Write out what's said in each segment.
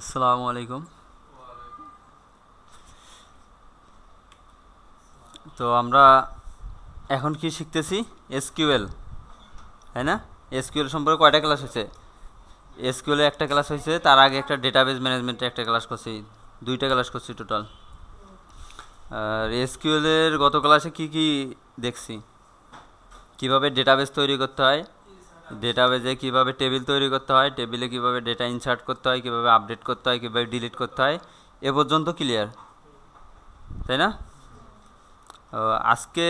আসসালামু আলাইকুম তো আমরা এখন কি শিখতেছি এসকিউএল তাই না এসকিউএল সম্পর্কে কয়টা ক্লাস হয়েছে এসকিউএলে একটা ক্লাস হয়েছে তার আগে একটা ডেটাবেজ ম্যানেজমেন্টে একটা ক্লাস করছি দুইটা ক্লাস করছি টোটাল আর এসকিউএলের গত ক্লাসে কি কি দেখছি কিভাবে ডেটাবেজ তৈরি করতে হয় ডেটাবেজে কিভাবে টেবিল তৈরি করতে হয় টেবিলে কিভাবে ডেটা ইনসার্ট করতে হয় কিভাবে আপডেট করতে হয় কিভাবে ডিলিট করতে হয় এ পর্যন্ত ক্লিয়ার তাই না আজকে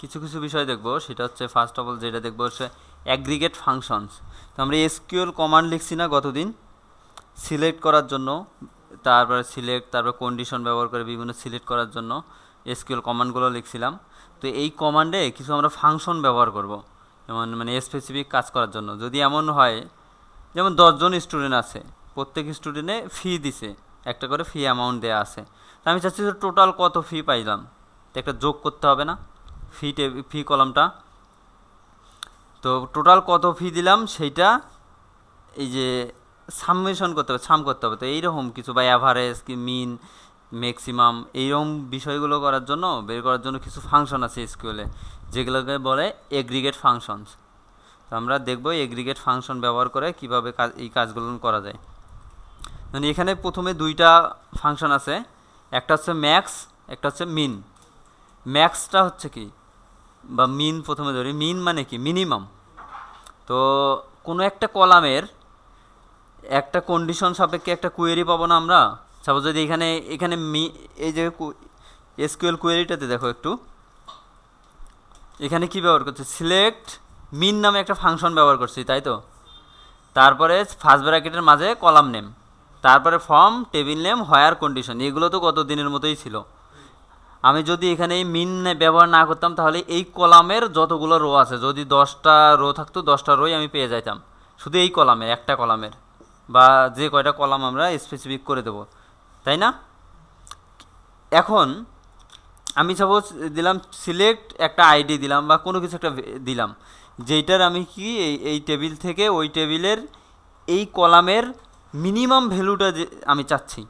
কিছু কিছু বিষয় দেখব সেটা হচ্ছে ফার্স্ট অফ অল যেটা দেখব হচ্ছে অ্যাগ্রিগেট ফাংশনস তো আমরা এসকিউএল কমান্ড লিখছি না গতদিন সিলেক্ট করার জন্য তারপরে সিলেক্ট তারপর কন্ডিশন ব্যবহার করে বিভিন্ন সিলেক্ট করার জন্য এসকিউএল কমান্ডগুলো লিখছিলাম তো এই কমান্ডে কিছু আমরা ফাংশন ব্যবহার করব যেমন মানে স্পেসিফিক কাজ করার জন্য যদি এমন হয় যেমন দশজন স্টুডেন্ট আছে প্রত্যেক স্টুডেন্টে ফি দিছে একটা করে ফি অ্যামাউন্ট দেওয়া আছে তা আমি চাচ্ছি টোটাল কত ফি পাইলাম তো একটা যোগ করতে হবে না ফি ফি কলমটা তো টোটাল কত ফি দিলাম সেইটা এই যে সামেশন করতে হবে সাম করতে হবে তো এইরকম কিছু বা অ্যাভারেজ কি মিন ম্যাক্সিমাম এইরকম বিষয়গুলো করার জন্য বের করার জন্য কিছু ফাংশন আছে স্কুলে যেগুলোকে বলে এগ্রিগেট ফাংশনস তো আমরা দেখব এগ্রিগেট ফাংশন ব্যবহার করে কিভাবে কাজ এই কাজগুলো করা যায় মানে এখানে প্রথমে দুইটা ফাংশন আছে একটা হচ্ছে ম্যাক্স একটা হচ্ছে মিন ম্যাক্সটা হচ্ছে কি বা মিন প্রথমে ধরি মিন মানে কি মিনিমাম তো কোনো একটা কলামের একটা কন্ডিশন সাপেক্ষে একটা কুয়েরি পাবো না আমরা সাপোজ যদি এখানে এখানে মি এই যে এসকিউএল কোয়েরিটাতে দেখো একটু এখানে কি ব্যবহার করছে সিলেক্ট মিন নামে একটা ফাংশন ব্যবহার করছি তাই তো তারপরে ফার্স্ট ব্র্যাকেটের মাঝে কলাম নেম তারপরে form table name where condition এগুলো তো গত দিনের মতোই ছিল আমি যদি এখানে এই মিন ব্যবহার না করতাম তাহলে এই কলামের যতগুলো রো আছে যদি দশটা রো থাকতো দশটা রোই আমি পেয়ে যাইতাম শুধু এই কলামের একটা কলামের বা যে কয়টা কলাম আমরা স্পেসিফিক করে দেব তাই না এখন আমি সাপোজ দিলাম সিলেক্ট একটা আইডি দিলাম বা কোনো কিছু একটা দিলাম যেইটার আমি কি এই এই টেবিল থেকে ওই টেবিলের এই কলামের মিনিমাম ভ্যালুটা যে আমি চাচ্ছি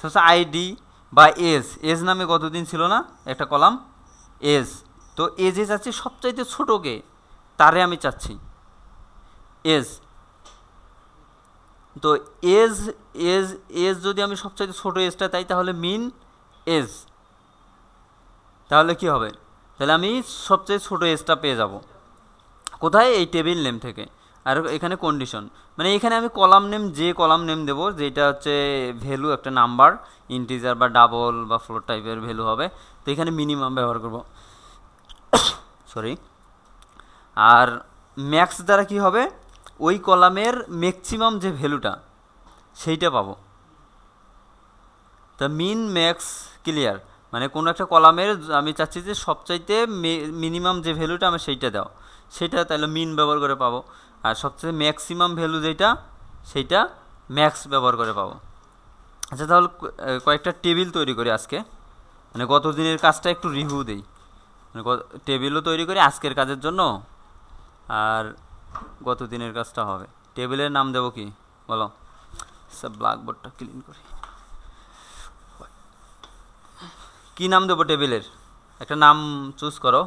সাপোজ আইডি বা এজ এজ নামে কতদিন ছিল না একটা কলাম এজ তো এজ এ চাচ্ছি সবচাইতে ছোটোকে তারে আমি চাচ্ছি এজ তো এজ এজ এজ যদি আমি সবচাইতে ছোটো এজটা তাই তাহলে মিন এজ তাহলে কি হবে তাহলে আমি সবচেয়ে ছোটো এজটা পেয়ে যাব কোথায় এই টেবিল নেম থেকে আর এখানে কন্ডিশন মানে এখানে আমি কলাম নেম যে কলাম নেম দেবো যেটা হচ্ছে ভ্যালু একটা নাম্বার ইন্টিজার বা ডাবল বা ফ্লোর টাইপের ভ্যালু হবে তো এখানে মিনিমাম ব্যবহার করব সরি আর ম্যাক্স দ্বারা কি হবে ওই কলামের ম্যাক্সিমাম যে ভ্যালুটা সেইটা পাবো তা মিন ম্যাক্স ক্লিয়ার মানে কোনো একটা কলামের আমি চাচ্ছি যে সবচাইতে মিনিমাম যে ভ্যালুটা আমি সেইটা দাও সেটা তাহলে মিন ব্যবহার করে পাবো আর সবচেয়ে ম্যাক্সিমাম ভ্যালু যেটা সেইটা ম্যাক্স ব্যবহার করে পাবো আচ্ছা তাহলে কয়েকটা টেবিল তৈরি করি আজকে মানে গত দিনের কাজটা একটু রিভিউ দিই মানে টেবিলও তৈরি করি আজকের কাজের জন্য আর গত দিনের কাজটা হবে টেবিলের নাম দেবো কি বলো সব ব্ল্যাকবোর্ডটা ক্লিন করি কি নাম দেবো টেবিলের একটা নাম চুজ করো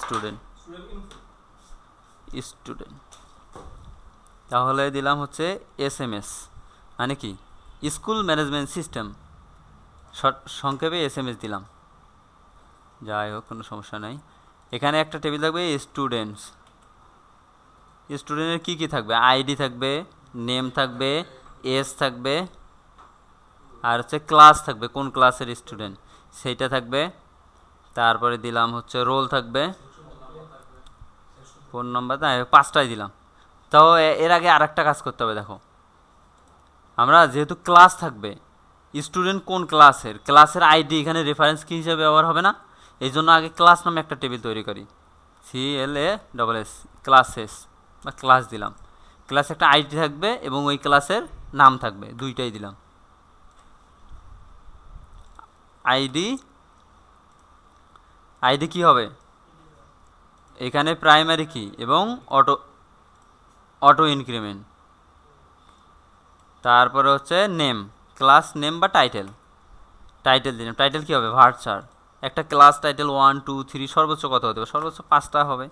স্টুডেন্ট স্টুডেন্ট তাহলে দিলাম হচ্ছে এস এম এস মানে কি স্কুল ম্যানেজমেন্ট সিস্টেম সংক্ষেপে এস এম এস দিলাম যাই হোক কোনো সমস্যা নাই এখানে একটা টেবিল থাকবে স্টুডেন্টস স্টুডেন্টের কী কী থাকবে আইডি থাকবে নেম থাকবে এস থাকবে আর হচ্ছে ক্লাস থাকবে কোন ক্লাসের স্টুডেন্ট সেইটা থাকবে তারপরে দিলাম হচ্ছে রোল থাকবে ফোন নম্বর পাঁচটাই দিলাম তো এর আগে আরেকটা কাজ করতে হবে দেখো আমরা যেহেতু ক্লাস থাকবে স্টুডেন্ট কোন ক্লাসের ক্লাসের আইডি এখানে রেফারেন্স কি হিসাবে ব্যবহার হবে না এই জন্য আগে ক্লাস নামে একটা টেবিল তৈরি করি C L A double S classes বা ক্লাস দিলাম ক্লাসে একটা আইডি থাকবে এবং ওই ক্লাসের নাম থাকবে দুইটাই দিলাম আইডি আইডি কি হবে এখানে প্রাইমারি কি এবং অটো অটো ইনক্রিমেন্ট তারপরে হচ্ছে নেম ক্লাস নেম বা টাইটেল টাইটেল দিলাম টাইটেল কী হবে ভার্চার একটা class title one two three সর্বোচ্চ কত হতে হবে সর্বোচ্চ পাঁচটা হবে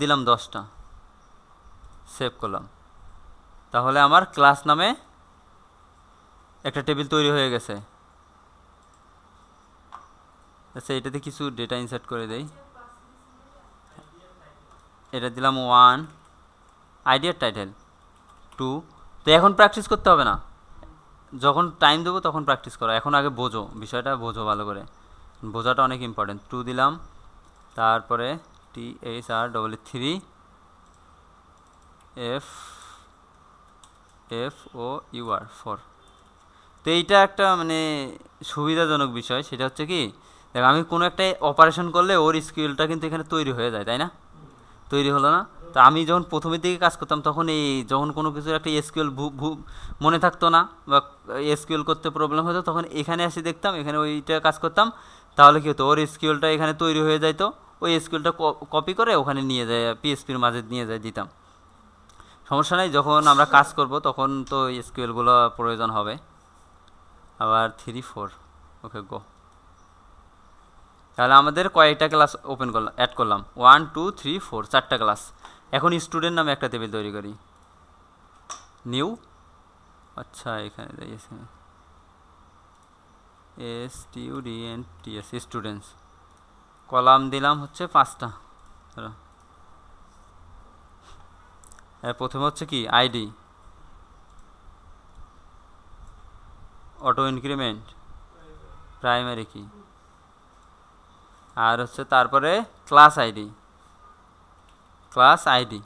দিলাম দশটা সেভ করলাম তাহলে আমার ক্লাস নামে একটা টেবিল তৈরি হয়ে গেছে আচ্ছা এটাতে কিছু ডেটা ইনসার্ট করে দেই এটা দিলাম ওয়ান আইডিয়ার টাইটেল টু তো এখন প্র্যাকটিস করতে হবে না যখন টাইম দেবো তখন প্র্যাকটিস করো এখন আগে বোঝো বিষয়টা বোঝো ভালো করে বোঝাটা অনেক ইম্পর্টেন্ট টু দিলাম তারপরে T H R double three F F O U R four তো এইটা একটা মানে সুবিধাজনক বিষয় সেটা হচ্ছে কি দেখ আমি কোনো একটা অপারেশন করলে ওর স্কিলটা কিন্তু এখানে তৈরি হয়ে যায় তাই না তৈরি হলো না তো আমি যখন প্রথমের দিকে কাজ করতাম তখন এই যখন কোনো কিছুর একটা এসকিউএল মনে থাকতো না বা এসকিউএল করতে প্রবলেম হতো তখন এখানে এসে দেখতাম এখানে ওইটা কাজ করতাম তাহলে কী হতো ওর স্কিলটা এখানে তৈরি হয়ে যাইতো ওই স্কিলটা কপি করে ওখানে নিয়ে যায় পিএসপির মাঝে নিয়ে যায় দিতাম সমস্যা নেই যখন আমরা কাজ করব তখন তো স্কিলগুলো প্রয়োজন হবে আবার থ্রি ফোর ওকে গো তাহলে আমাদের কয়েকটা ক্লাস ওপেন করলাম অ্যাড করলাম ওয়ান টু থ্রি ফোর চারটা ক্লাস এখন স্টুডেন্ট নামে একটা টেবিল তৈরি করি নিউ আচ্ছা এখানে এস টিউডিএন টিএস স্টুডেন্টস কলাম দিলাম হচ্ছে পাঁচটা প্রথমে হচ্ছে কি আইডি অটো ইনক্রিমেন্ট প্রাইমারি কি আর হচ্ছে তারপরে ক্লাস আইডি ক্লাস আইডি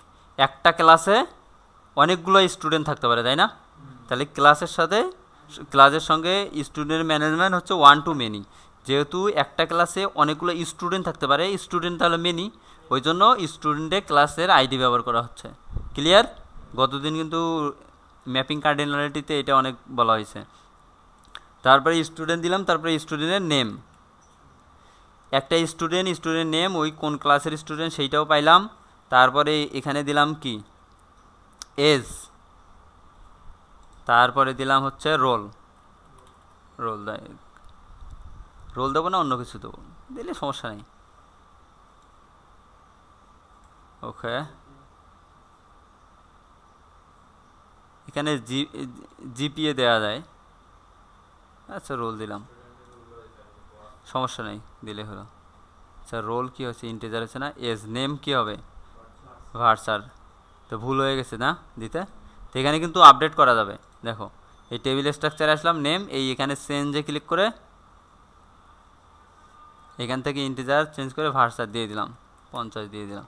একটা ক্লাসে অনেকগুলো স্টুডেন্ট থাকতে পারে তাই না তাহলে ক্লাসের সাথে ক্লাসের সঙ্গে স্টুডেন্ট ম্যানেজমেন্ট হচ্ছে ওয়ান টু মেনি যেহেতু একটা ক্লাসে অনেকগুলো স্টুডেন্ট থাকতে পারে স্টুডেন্ট তাহলে মেনি ওই জন্য স্টুডেন্টে ক্লাসের আইডি ব্যবহার করা হচ্ছে ক্লিয়ার গতদিন কিন্তু ম্যাপিং কার্ডিনালিটিতে এটা অনেক বলা হয়েছে তারপরে স্টুডেন্ট দিলাম তারপরে স্টুডেন্টের নেম একটা স্টুডেন্ট স্টুডেন্ট নেম ওই কোন ক্লাসের স্টুডেন্ট সেইটাও পাইলাম তারপরে এখানে দিলাম কি এজ তারপরে দিলাম হচ্ছে রোল রোল রোল দেবো না অন্য কিছু দেবো দিলে সমস্যা নেই ওকে এখানে জিপিএ দেওয়া যায় আচ্ছা রোল দিলাম সমস্যা নেই দিলে হলো স্যার রোল কী হচ্ছে ইন্টেজার হচ্ছে না এজ নেম কী হবে ভার্সার তো ভুল হয়ে গেছে না দিতে তো এখানে কিন্তু আপডেট করা যাবে দেখো এই টেবিল স্ট্রাকচারে আসলাম নেম এই এখানে চেঞ্জে ক্লিক করে এখান থেকে ইন্টিজার চেঞ্জ করে ভার্সার দিয়ে দিলাম পঞ্চাশ দিয়ে দিলাম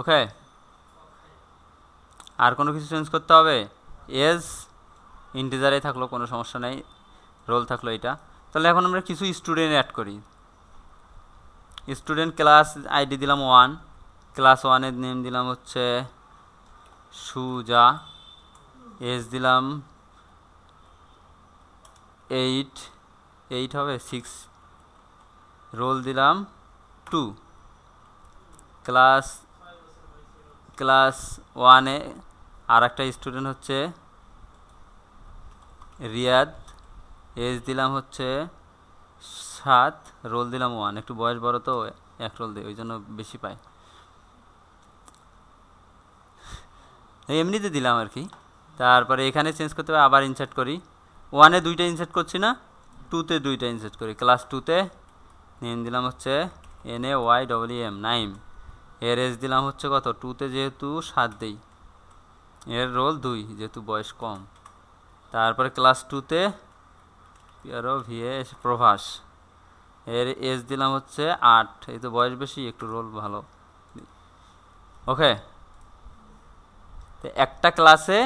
ওকে আর কোনো কিছু চেঞ্জ করতে হবে এজ ইন্টিজারে থাকলো কোনো সমস্যা নেই রোল থাকলো এটা তাহলে এখন আমরা কিছু স্টুডেন্ট অ্যাড করি স্টুডেন্ট ক্লাস আইডি দিলাম ওয়ান ক্লাস ওয়ানের নেম দিলাম হচ্ছে সুজা এজ দিলাম এইট এইট হবে সিক্স রোল দিলাম টু ক্লাস ক্লাস ওয়ানে আর একটা স্টুডেন্ট হচ্ছে রিয়াদ এজ দিলাম হচ্ছে সাত রোল দিলাম ওয়ান একটু বয়স বড় তো এক রোল দিই ওই জন্য বেশি পাই এমনিতে দিলাম আর কি তারপরে এখানে চেঞ্জ করতে হবে আবার ইনসার্ট করি ওয়ানে দুইটা ইনসার্ট করছি না টুতে দুইটা ইনসার্ট করি ক্লাস টুতে নেম দিলাম হচ্ছে N A Y W M Naim এর এজ দিলাম হচ্ছে কত টুতে যেহেতু সাত দেই এর রোল দুই যেহেতু বয়স কম তারপরে ক্লাস টুতে পিয়ারো ভিএস প্রভাস এর এজ দিলাম হচ্ছে আট এই তো বয়স বেশি একটু রোল ভালো ওকে তো একটা ক্লাসে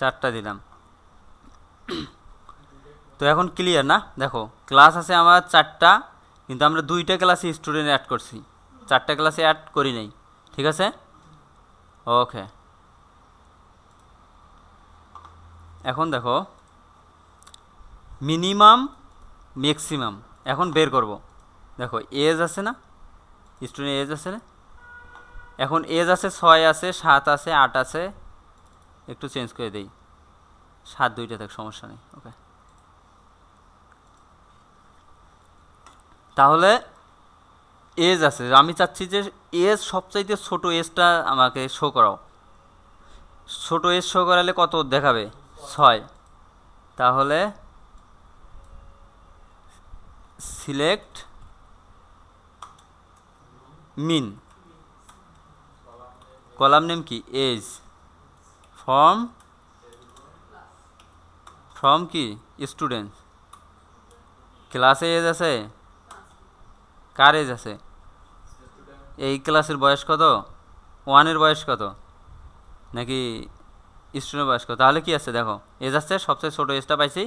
চারটা দিলাম তো এখন ক্লিয়ার না দেখো ক্লাস আছে আমার চারটা কিন্তু আমরা দুইটা ক্লাসে স্টুডেন্ট অ্যাড করছি চারটা ক্লাসে অ্যাড করি নাই ঠিক আছে ওকে এখন দেখো মিনিমাম ম্যাক্সিমাম এখন বের করব দেখো এজ আছে না স্টুডেন্ট এজ আছে না এখন এজ আছে ছয় আছে সাত আছে আট আছে একটু চেঞ্জ করে দেই সাত দুইটা থাক সমস্যা নেই ওকে তাহলে এজ আছে আমি চাচ্ছি যে এজ সবচাইতে ছোটো এজটা আমাকে শো করাও ছোটো এজ শো করালে কত দেখাবে ছয় তাহলে সিলেক্ট মিন কলাম নেম কি এজ ফর্ম ফ্রম কি স্টুডেন্ট ক্লাসে এজ আছে কার এজ আছে এই ক্লাসের বয়স কত ওয়ানের বয়স কত নাকি স্টুডেন্টের বয়স কত তাহলে কি আছে দেখো এজ আছে সবচেয়ে ছোটো এজটা পাইছি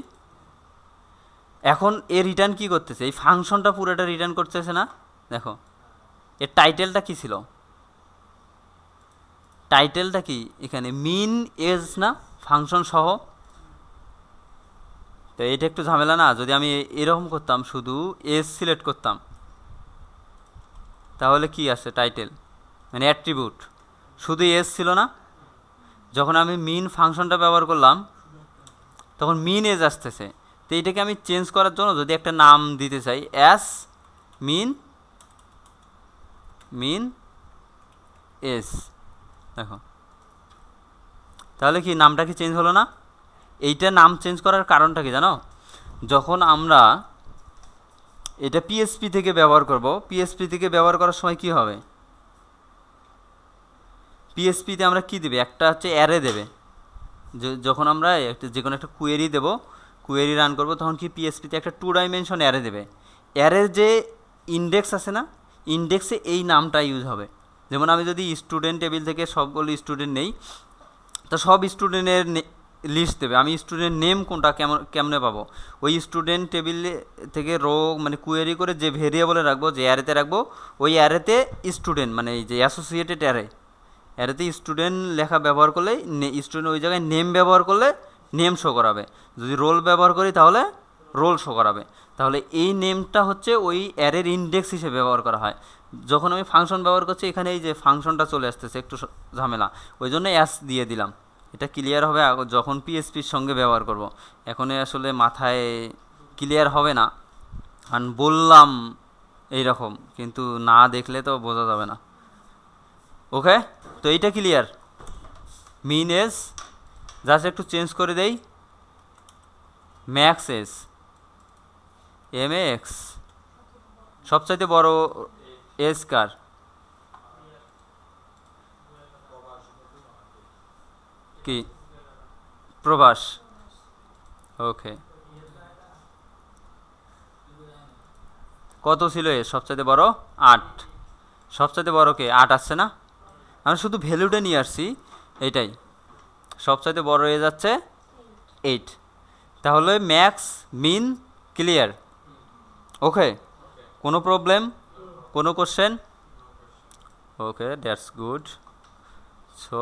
এখন এ রিটার্ন কি করতেছে এই ফাংশনটা পুরোটা রিটার্ন করতেছে না দেখো এর টাইটেলটা কি ছিল টাইটেলটা কি এখানে মিন এজ না ফাংশন সহ তো এটা একটু ঝামেলা না যদি আমি এরকম করতাম শুধু এজ সিলেক্ট করতাম তাহলে কি আছে টাইটেল মানে অ্যাট্রিবিউট শুধু এজ ছিল না যখন আমি মিন ফাংশনটা ব্যবহার করলাম তখন মিন এজ আসতেছে তো এটাকে আমি চেঞ্জ করার জন্য যদি একটা নাম দিতে চাই অ্যাস মিন মিন এস দেখো তাহলে কি নামটা কি চেঞ্জ হলো না এইটা নাম চেঞ্জ করার কারণটা কি জানো যখন আমরা এটা পিএসপি থেকে ব্যবহার করব পিএসপি থেকে ব্যবহার করার সময় কি হবে পিএসপিতে আমরা কি দেবে একটা হচ্ছে অ্যারে দেবে যখন আমরা একটা যে কোনো একটা কুয়েরি দেবো কোয়েরি রান করব তখন কি পিএসপিতে একটা টু ডাইমেনশন অ্যারে দেবে অ্যারের যে ইন্ডেক্স আছে না ইন্ডেক্সে এই নামটা ইউজ হবে যেমন আমি যদি স্টুডেন্ট টেবিল থেকে সবগুলো স্টুডেন্ট নেই তো সব স্টুডেন্টের লিস্ট দেবে আমি স্টুডেন্ট নেম কোনটা কেমন কেমনে পাবো ওই স্টুডেন্ট টেবিল থেকে রো মানে কোয়েরি করে যে ভেরিয়েবলে রাখবো যে অ্যারেতে রাখবো ওই অ্যারেতে স্টুডেন্ট মানে এই যে অ্যাসোসিয়েটেড অ্যারে অ্যারেতে স্টুডেন্ট লেখা ব্যবহার করলে স্টুডেন্ট ওই জায়গায় নেম ব্যবহার করলে নেম শো করাবে যদি রোল ব্যবহার করি তাহলে রোল শো করাবে তাহলে এই নেমটা হচ্ছে ওই অ্যারের ইন্ডেক্স হিসেবে ব্যবহার করা হয় যখন আমি ফাংশন ব্যবহার করছি এখানে এই যে ফাংশনটা চলে আসতেছে একটু ঝামেলা ওই জন্য অ্যাস দিয়ে দিলাম এটা ক্লিয়ার হবে যখন পিএসপির সঙ্গে ব্যবহার করব। এখন আসলে মাথায় ক্লিয়ার হবে না কারণ বললাম এইরকম কিন্তু না দেখলে তো বোঝা যাবে না ওকে তো এইটা ক্লিয়ার মিন এজ জাস্ট একটু চেঞ্জ করে দেই ম্যাক্স এস এম এক্স সবচাইতে বড় এস কার কি প্রবাস ওকে কত ছিল এ সবচাইতে বড় আট সবচাইতে বড় কে আট আসছে না আমি শুধু ভ্যালুটা নিয়ে আসছি এটাই সবচাইতে বড় হয়ে যাচ্ছে এইট তাহলে ম্যাক্স মিন ক্লিয়ার ওকে কোনো প্রবলেম কোনো question okay that's good so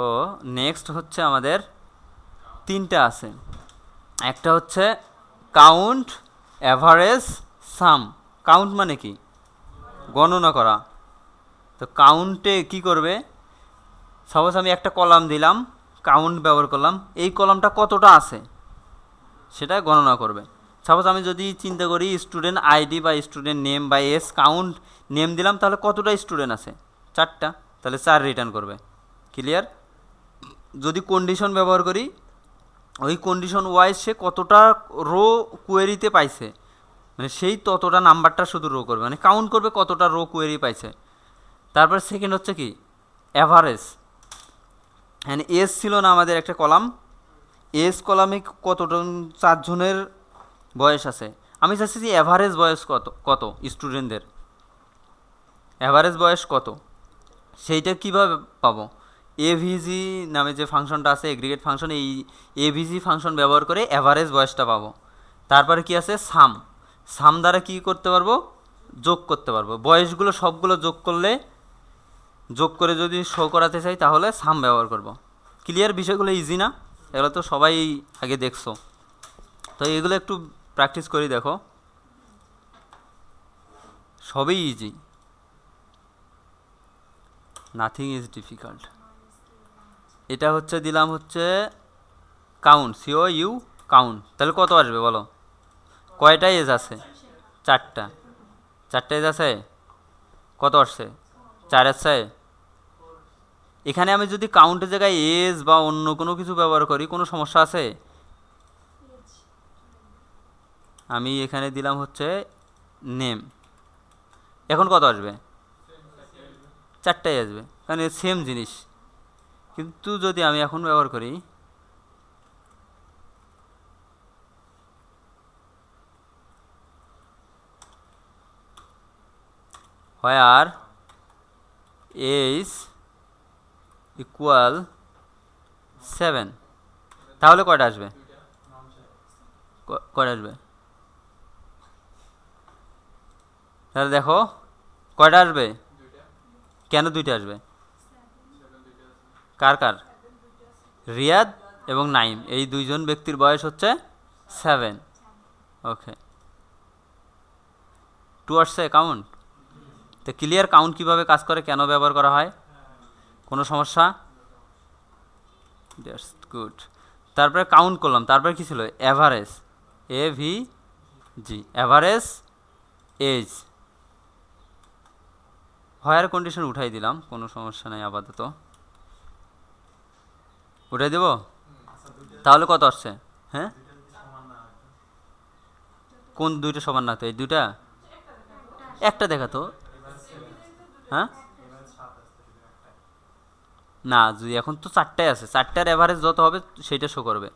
next হচ্ছে আমাদের তিনটা আছে একটা হচ্ছে কাউন্ট অ্যাভারেজ সাম কাউন্ট মানে কি গণনা করা তো কাউন্টে কি করবে সাপোজ আমি একটা কলাম দিলাম কাউন্ট ব্যবহার করলাম এই কলমটা কতটা আছে সেটা গণনা করবে সাপোজ আমি যদি চিন্তা করি স্টুডেন্ট আইডি বা স্টুডেন্ট নেম বা এস কাউন্ট নেম দিলাম তাহলে কতটা স্টুডেন্ট আছে চারটা তাহলে চার রিটার্ন করবে ক্লিয়ার যদি কন্ডিশন ব্যবহার করি ওই কন্ডিশন ওয়াইজ সে কতটা রো কোয়েরিতে পাইছে মানে সেই ততটা নাম্বারটা শুধু রো করবে মানে কাউন্ট করবে কতটা রো কোয়েরি পাইছে তারপর সেকেন্ড হচ্ছে কি অ্যাভারেজ হ্যাঁ এস ছিল না আমাদের একটা কলাম এস কলামে কতজন চারজনের বয়স আছে আমি চাচ্ছি যে অ্যাভারেজ বয়স কত কত স্টুডেন্টদের অ্যাভারেজ বয়স কত সেইটা কীভাবে পাবো এভিজি নামে যে ফাংশনটা আছে এগ্রিগেট ফাংশন এই এভিজি ফাংশন ব্যবহার করে অ্যাভারেজ বয়সটা পাবো তারপরে কি আছে সাম সাম দ্বারা কি করতে পারবো যোগ করতে পারবো বয়সগুলো সবগুলো যোগ করলে যোগ করে যদি শো করাতে চাই তাহলে সাম ব্যবহার করব। ক্লিয়ার বিষয়গুলো ইজি না এগুলো তো সবাই আগে দেখছো তো এগুলো একটু প্র্যাকটিস করি দেখো সবই ইজি নাথিং ইজ ডিফিকাল্ট এটা হচ্ছে দিলাম হচ্ছে কাউন্ট সিও ইউ কাউন্ট তাহলে কত আসবে বলো কয়টা এজ আছে চারটা চারটা এজ আছে কত আসছে চার আসছে এখানে আমি যদি কাউন্টের জায়গায় এজ বা অন্য কোনো কিছু ব্যবহার করি কোনো সমস্যা আছে আমি এখানে দিলাম হচ্ছে নেম এখন কত আসবে চারটাই আসবে কারণ সেম জিনিস কিন্তু যদি আমি এখন ব্যবহার করি আর এইস ইকুয়াল সেভেন তাহলে কয়টা আসবে কয়টা আসবে তাহলে দেখো কয়টা আসবে কেন দুইটা আসবে কার কার রিয়াদ এবং নাইম এই দুইজন ব্যক্তির বয়স হচ্ছে সেভেন ওকে টু আসছে অ্যাকাউন্ট তো ক্লিয়ার কাউন্ট কিভাবে কাজ করে কেন ব্যবহার করা হয় কোনো সমস্যা দ্যাটস গুড তারপরে কাউন্ট করলাম তারপরে কী ছিল average A V G average age where condition উঠাই দিলাম কোনো সমস্যা নাই আপাতত উঠাই দেব তাহলে কত আসছে হ্যাঁ কোন দুইটা সমান না তো এই দুইটা একটা দেখাতো হ্যাঁ না যদি এখন তো চারটায় আছে চারটার অ্যাভারেজ যত হবে সেটা শো করবে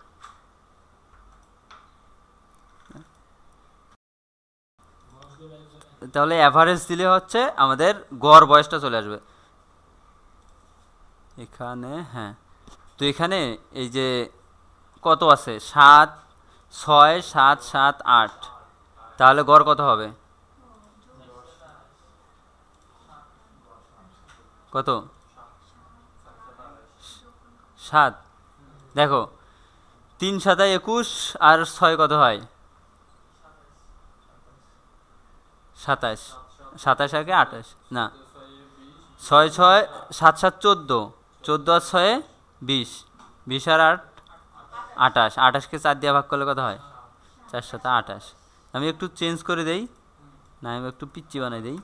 তাহলে অ্যাভারেজ দিলে হচ্ছে আমাদের গড় বয়সটা চলে আসবে এখানে হ্যাঁ তো এখানে এই যে কত আছে সাত ছয় সাত সাত আট তাহলে গড় কত হবে কত সাত দেখো তিন সাতায় একুশ আর ছয় কত হয় সাতাশ সাতাশ আগে আঠাশ না ছয় ছয় সাত সাত চোদ্দো চোদ্দো আর ছয়ে বিশ বিশ আর আট আঠাশ আঠাশকে চার দিয়ে ভাগ করলে কত হয় চার সাথে আঠাশ আমি একটু চেঞ্জ করে দেই না আমি একটু পিচ্ছি বানাই দেই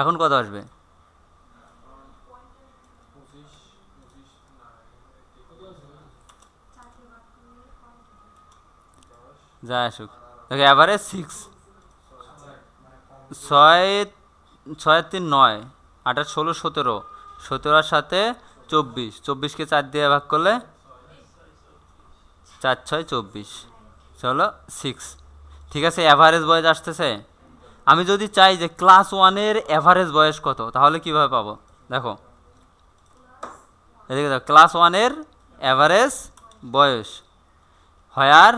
এখন কত আসবে যা আসুক দেখো অ্যাভারেজ সিক্স ছয় ছয় তিন নয় আঠাশ ষোলো সতেরো সতেরোর সাথে চব্বিশ চব্বিশকে চার দিয়ে ভাগ করলে চার ছয় চব্বিশ চলো সিক্স ঠিক আছে অ্যাভারেজ বয়স আসতেছে আমি যদি চাই যে ক্লাস ওয়ানের অ্যাভারেজ বয়স কত তাহলে কিভাবে পাবো দেখো এদিকে দেখো ক্লাস ওয়ানের অ্যাভারেজ বয়স হয় আর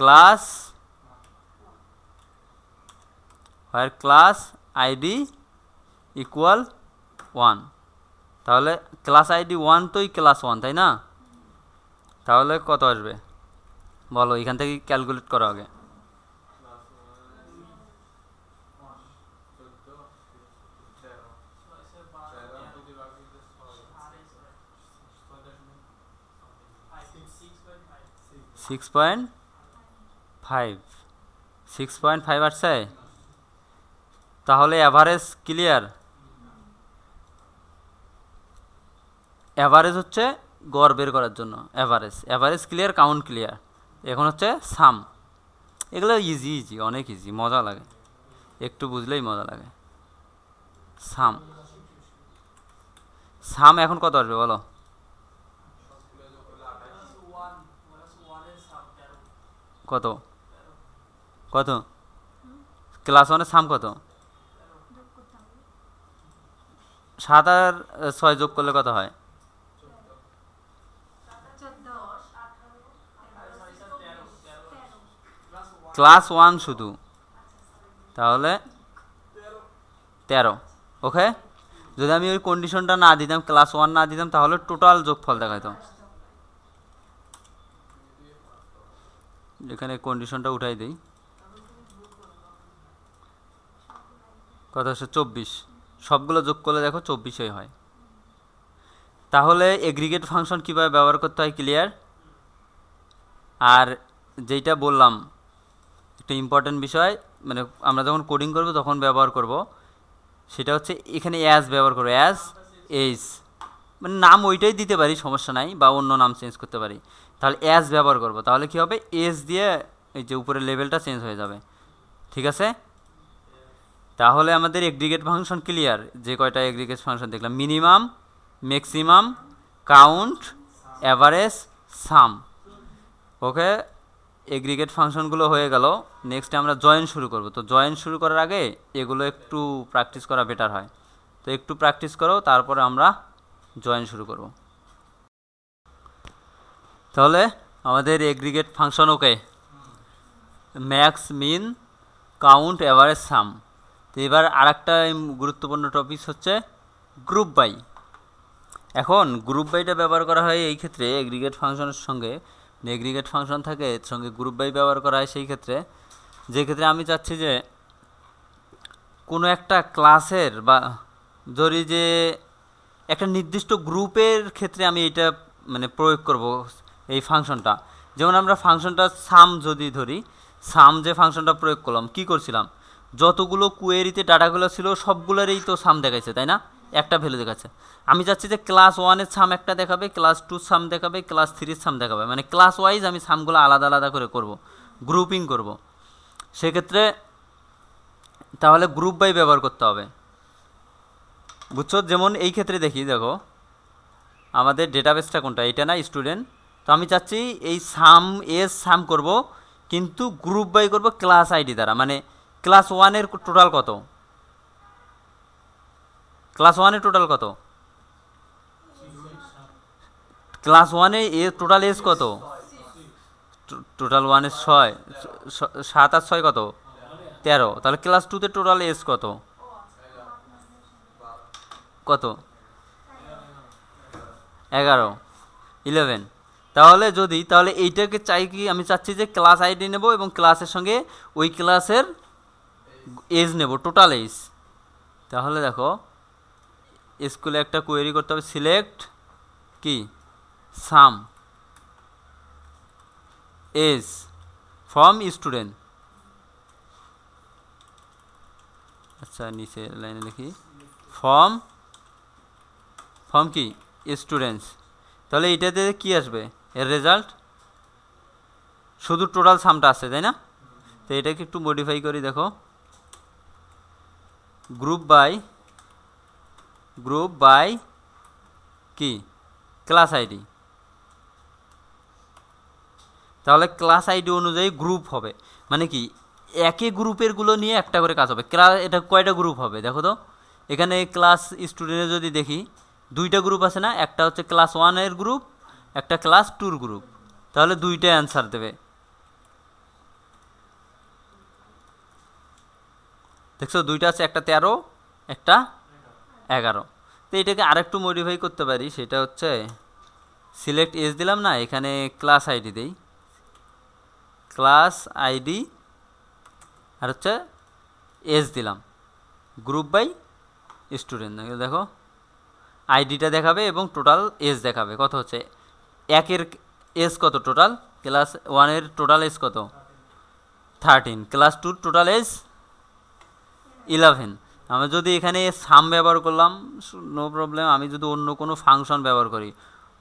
class var class id equal 1 তাহলে ক্লাস আইডি 1 তোই ক্লাস 1 তাই না তাহলে কত আসবে বলো এখান থেকে ক্যালকুলেট করা আগে 6. ফাইভ সিক্স পয়েন্ট ফাইভ আসছে তাহলে অ্যাভারেজ ক্লিয়ার অ্যাভারেজ হচ্ছে গড় বের করার জন্য average average clear count clear এখন হচ্ছে সাম এগুলো ইজি ইজি অনেক ইজি মজা লাগে একটু বুঝলেই মজা লাগে সাম সাম এখন কত আসবে বলো কত কত ক্লাস ওয়ানের সাম কত সাত আর ছয় যোগ করলে কত হয় ক্লাস ওয়ান শুধু তাহলে তেরো ওকে যদি আমি ওই কন্ডিশনটা না দিতাম ক্লাস ওয়ান না দিতাম তাহলে টোটাল যোগফল দেখাইতো এখানে কন্ডিশনটা উঠাই দিই কথা হচ্ছে চব্বিশ সবগুলো যোগ করলে দেখো চব্বিশই হয় তাহলে এগ্রিগেট ফাংশন কীভাবে ব্যবহার করতে হয় ক্লিয়ার আর যেটা বললাম একটা ইম্পর্ট্যান্ট বিষয় মানে আমরা যখন কোডিং করব তখন ব্যবহার করব সেটা হচ্ছে এখানে অ্যাস ব্যবহার করবো অ্যাস এইস মানে নাম ওইটাই দিতে পারি সমস্যা নাই বা অন্য নাম চেঞ্জ করতে পারি তাহলে অ্যাস ব্যবহার করব তাহলে কি হবে এস দিয়ে এই যে উপরের লেভেলটা চেঞ্জ হয়ে যাবে ঠিক আছে তাহলে আমাদের এগ্রিগেট ফাংশন ক্লিয়ার যে কয়টা এগ্রিগেট ফাংশন দেখলাম minimum maximum count average sum okay aggregate ফাংশনগুলো হয়ে গেল নেক্সটে আমরা জয়েন শুরু করব তো জয়েন শুরু করার আগে এগুলো একটু প্র্যাকটিস করা বেটার হয় তো একটু প্র্যাকটিস করো তারপরে আমরা জয়েন শুরু করব তাহলে আমাদের aggregate function okay max min count average sum তো এবার আর একটা গুরুত্বপূর্ণ টপিক হচ্ছে গ্রুপ বাই এখন গ্রুপ বাইটা ব্যবহার করা হয় এই ক্ষেত্রে এগ্রিগেট ফাংশনের সঙ্গে এগ্রিগেট ফাংশন থাকে এর সঙ্গে গ্রুপ বাই ব্যবহার করা হয় সেই ক্ষেত্রে যে ক্ষেত্রে আমি চাচ্ছি যে কোনো একটা ক্লাসের বা ধরি যে একটা নির্দিষ্ট গ্রুপের ক্ষেত্রে আমি এটা মানে প্রয়োগ করব এই ফাংশনটা যেমন আমরা ফাংশনটা সাম যদি ধরি সাম যে ফাংশনটা প্রয়োগ করলাম কি করছিলাম যতগুলো কুয়েরিতে ডাটাগুলো ছিল সবগুলোরই তো সাম দেখাইছে তাই না একটা ভ্যালু দেখাচ্ছে আমি চাচ্ছি যে ক্লাস ওয়ানের সাম একটা দেখাবে ক্লাস টুর সাম দেখাবে ক্লাস থ্রির সাম দেখাবে মানে ক্লাস ওয়াইজ আমি সামগুলো আলাদা আলাদা করে করব গ্রুপিং করব সেক্ষেত্রে তাহলে গ্রুপ বাই ব্যবহার করতে হবে বুঝছো যেমন এই ক্ষেত্রে দেখি দেখো আমাদের ডেটাবেসটা কোনটা এটা না স্টুডেন্ট তো আমি চাচ্ছি এই সাম এস সাম করব কিন্তু গ্রুপ বাই করব ক্লাস আইডি দ্বারা মানে ক্লাস ওয়ানের টোটাল কত ক্লাস ওয়ানে টোটাল কত ক্লাস ওয়ানে এ টোটাল এজ কত টোটাল ওয়ানে ছয় সাত আর ছয় কত তেরো তাহলে ক্লাস টুতে টোটাল এজ কত কত এগারো ইলেভেন তাহলে যদি তাহলে এইটাকে চাই কি আমি চাচ্ছি যে ক্লাস আইডি নেব এবং ক্লাসের সঙ্গে ওই ক্লাসের এজ নেব টোটাল এজ তাহলে দেখো স্কুলে একটা কোয়েরি করতে হবে সিলেক্ট কি সাম এজ ফ্রম স্টুডেন্ট আচ্ছা নিচে লাইনে লিখি ফর্ম ফর্ম কি স্টুডেন্টস তাহলে এটাতে কি আসবে এর রেজাল্ট শুধু টোটাল সামটা আছে তাই না তো এটাকে একটু মডিফাই করি দেখো গ্রুপ বাই গ্রুপ বাই কি ক্লাস আইডি তাহলে ক্লাস আইডি অনুযায়ী গ্রুপ হবে মানে কি একই গ্রুপেরগুলো নিয়ে একটা করে কাজ হবে ক্লাস এটা কয়টা গ্রুপ হবে দেখো তো এখানে ক্লাস স্টুডেন্টে যদি দেখি দুইটা গ্রুপ আছে না একটা হচ্ছে ক্লাস ওয়ানের গ্রুপ একটা ক্লাস টুর গ্রুপ তাহলে দুইটা অ্যান্সার দেবে দেখছো দুইটা আছে একটা তেরো একটা এগারো তো এটাকে আরেকটু মডিফাই করতে পারি সেটা হচ্ছে সিলেক্ট এজ দিলাম না এখানে ক্লাস আইডি দেই ক্লাস আইডি আর হচ্ছে এজ দিলাম গ্রুপ বাই স্টুডেন্ট দেখো আইডিটা দেখাবে এবং টোটাল এজ দেখাবে কত হচ্ছে একের এজ কত টোটাল ক্লাস ওয়ানের টোটাল এজ কত থার্টিন ক্লাস টুর টোটাল এজ ইলেভেন আমরা যদি এখানে সাম ব্যবহার করলাম নো প্রবলেম আমি যদি অন্য কোনো ফাংশন ব্যবহার করি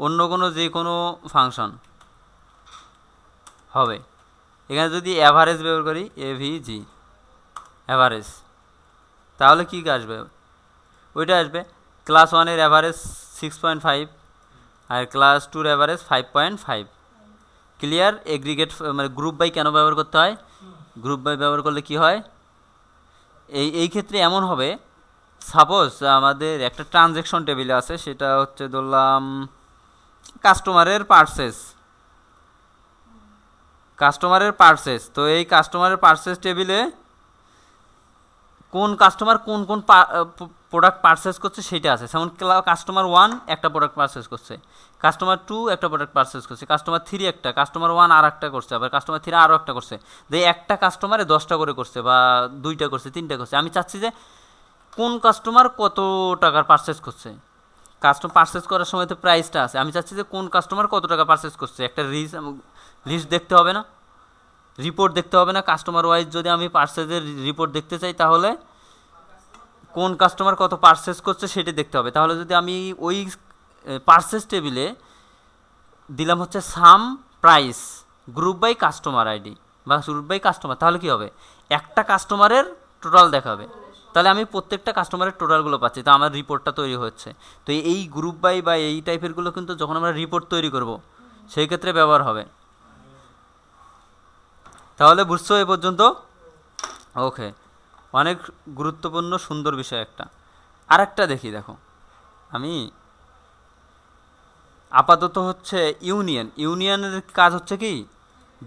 অন্য কোনো যে কোনো ফাংশন হবে এখানে যদি অ্যাভারেজ ব্যবহার করি জি অ্যাভারেজ তাহলে কী আসবে ওইটা আসবে ক্লাস ওয়ানের অ্যাভারেজ সিক্স পয়েন্ট ফাইভ আর ক্লাস টুর average five point five clear aggregate মানে গ্রুপ বাই কেন ব্যবহার করতে হয় গ্রুপ বাই ব্যবহার করলে কি হয় এই এই ক্ষেত্রে এমন হবে সাপোজ আমাদের একটা ট্রানজ্যাকশন টেবিল আছে সেটা হচ্ছে ধরলাম কাস্টমারের পার্সেস কাস্টমারের পার্সেস তো এই কাস্টমারের পার্সেস টেবিলে কোন কাস্টমার কোন কোন প্রোডাক্ট পারচেস করছে সেটা আছে যেমন কাস্টমার ওয়ান একটা প্রোডাক্ট পারচেস করছে কাস্টমার টু একটা প্রোডাক্ট পারচেস করছে কাস্টমার থ্রি একটা কাস্টমার ওয়ান আর একটা করছে আবার কাস্টমার থ্রি আরও একটা করছে যে একটা কাস্টমারে দশটা করে করছে বা দুইটা করছে তিনটা করছে আমি চাচ্ছি যে কোন কাস্টমার কত টাকার পারচেস করছে কাস্টমার পারচেস করার সময় তো প্রাইসটা আছে আমি চাচ্ছি যে কোন কাস্টমার কত টাকা পারচেস করছে একটা রিস লিস্ট দেখতে হবে না রিপোর্ট দেখতে হবে না কাস্টমার ওয়াইজ যদি আমি পার্সেজের রিপোর্ট দেখতে চাই তাহলে কোন কাস্টমার কত পার্সেস করছে সেটি দেখতে হবে তাহলে যদি আমি ওই পার্সেস টেবিলে দিলাম হচ্ছে sum price group by customer ID বা গ্রুপ বাই কাস্টমার তাহলে কি হবে একটা কাস্টমারের টোটাল দেখাবে তাহলে আমি প্রত্যেকটা কাস্টমারের টোটালগুলো পাচ্ছি তো আমার রিপোর্টটা তৈরি হচ্ছে তো এই গ্রুপ বাই বা এই টাইপেরগুলো কিন্তু যখন আমরা রিপোর্ট তৈরি করব সেই ক্ষেত্রে ব্যবহার হবে তাহলে বুঝছো এ পর্যন্ত ওকে অনেক গুরুত্বপূর্ণ সুন্দর বিষয় একটা আর একটা দেখি দেখো আমি আপাতত হচ্ছে ইউনিয়ন ইউনিয়নের কাজ হচ্ছে কি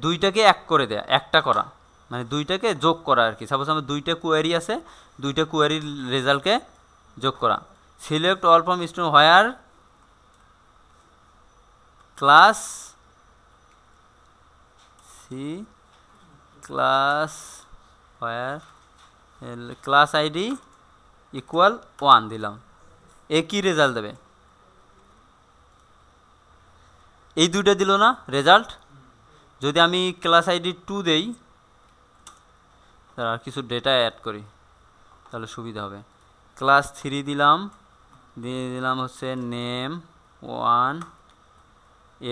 দুইটাকে এক করে দেয়া একটা করা মানে দুইটাকে যোগ করা আর কি সাপোজ আমার দুইটা কুয়ারি আছে দুইটা কুয়ারির রেজাল্টকে যোগ করা select all from student where class C class where class ID equal one দিলাম এ কি রেজাল্ট দেবে এই দুইটা দিল না রেজাল্ট যদি আমি ক্লাস আইডি টু দেই আর কিছু ডেটা অ্যাড করি তাহলে সুবিধা হবে ক্লাস থ্রি দিলাম দিয়ে দিলাম হচ্ছে নেম ওয়ান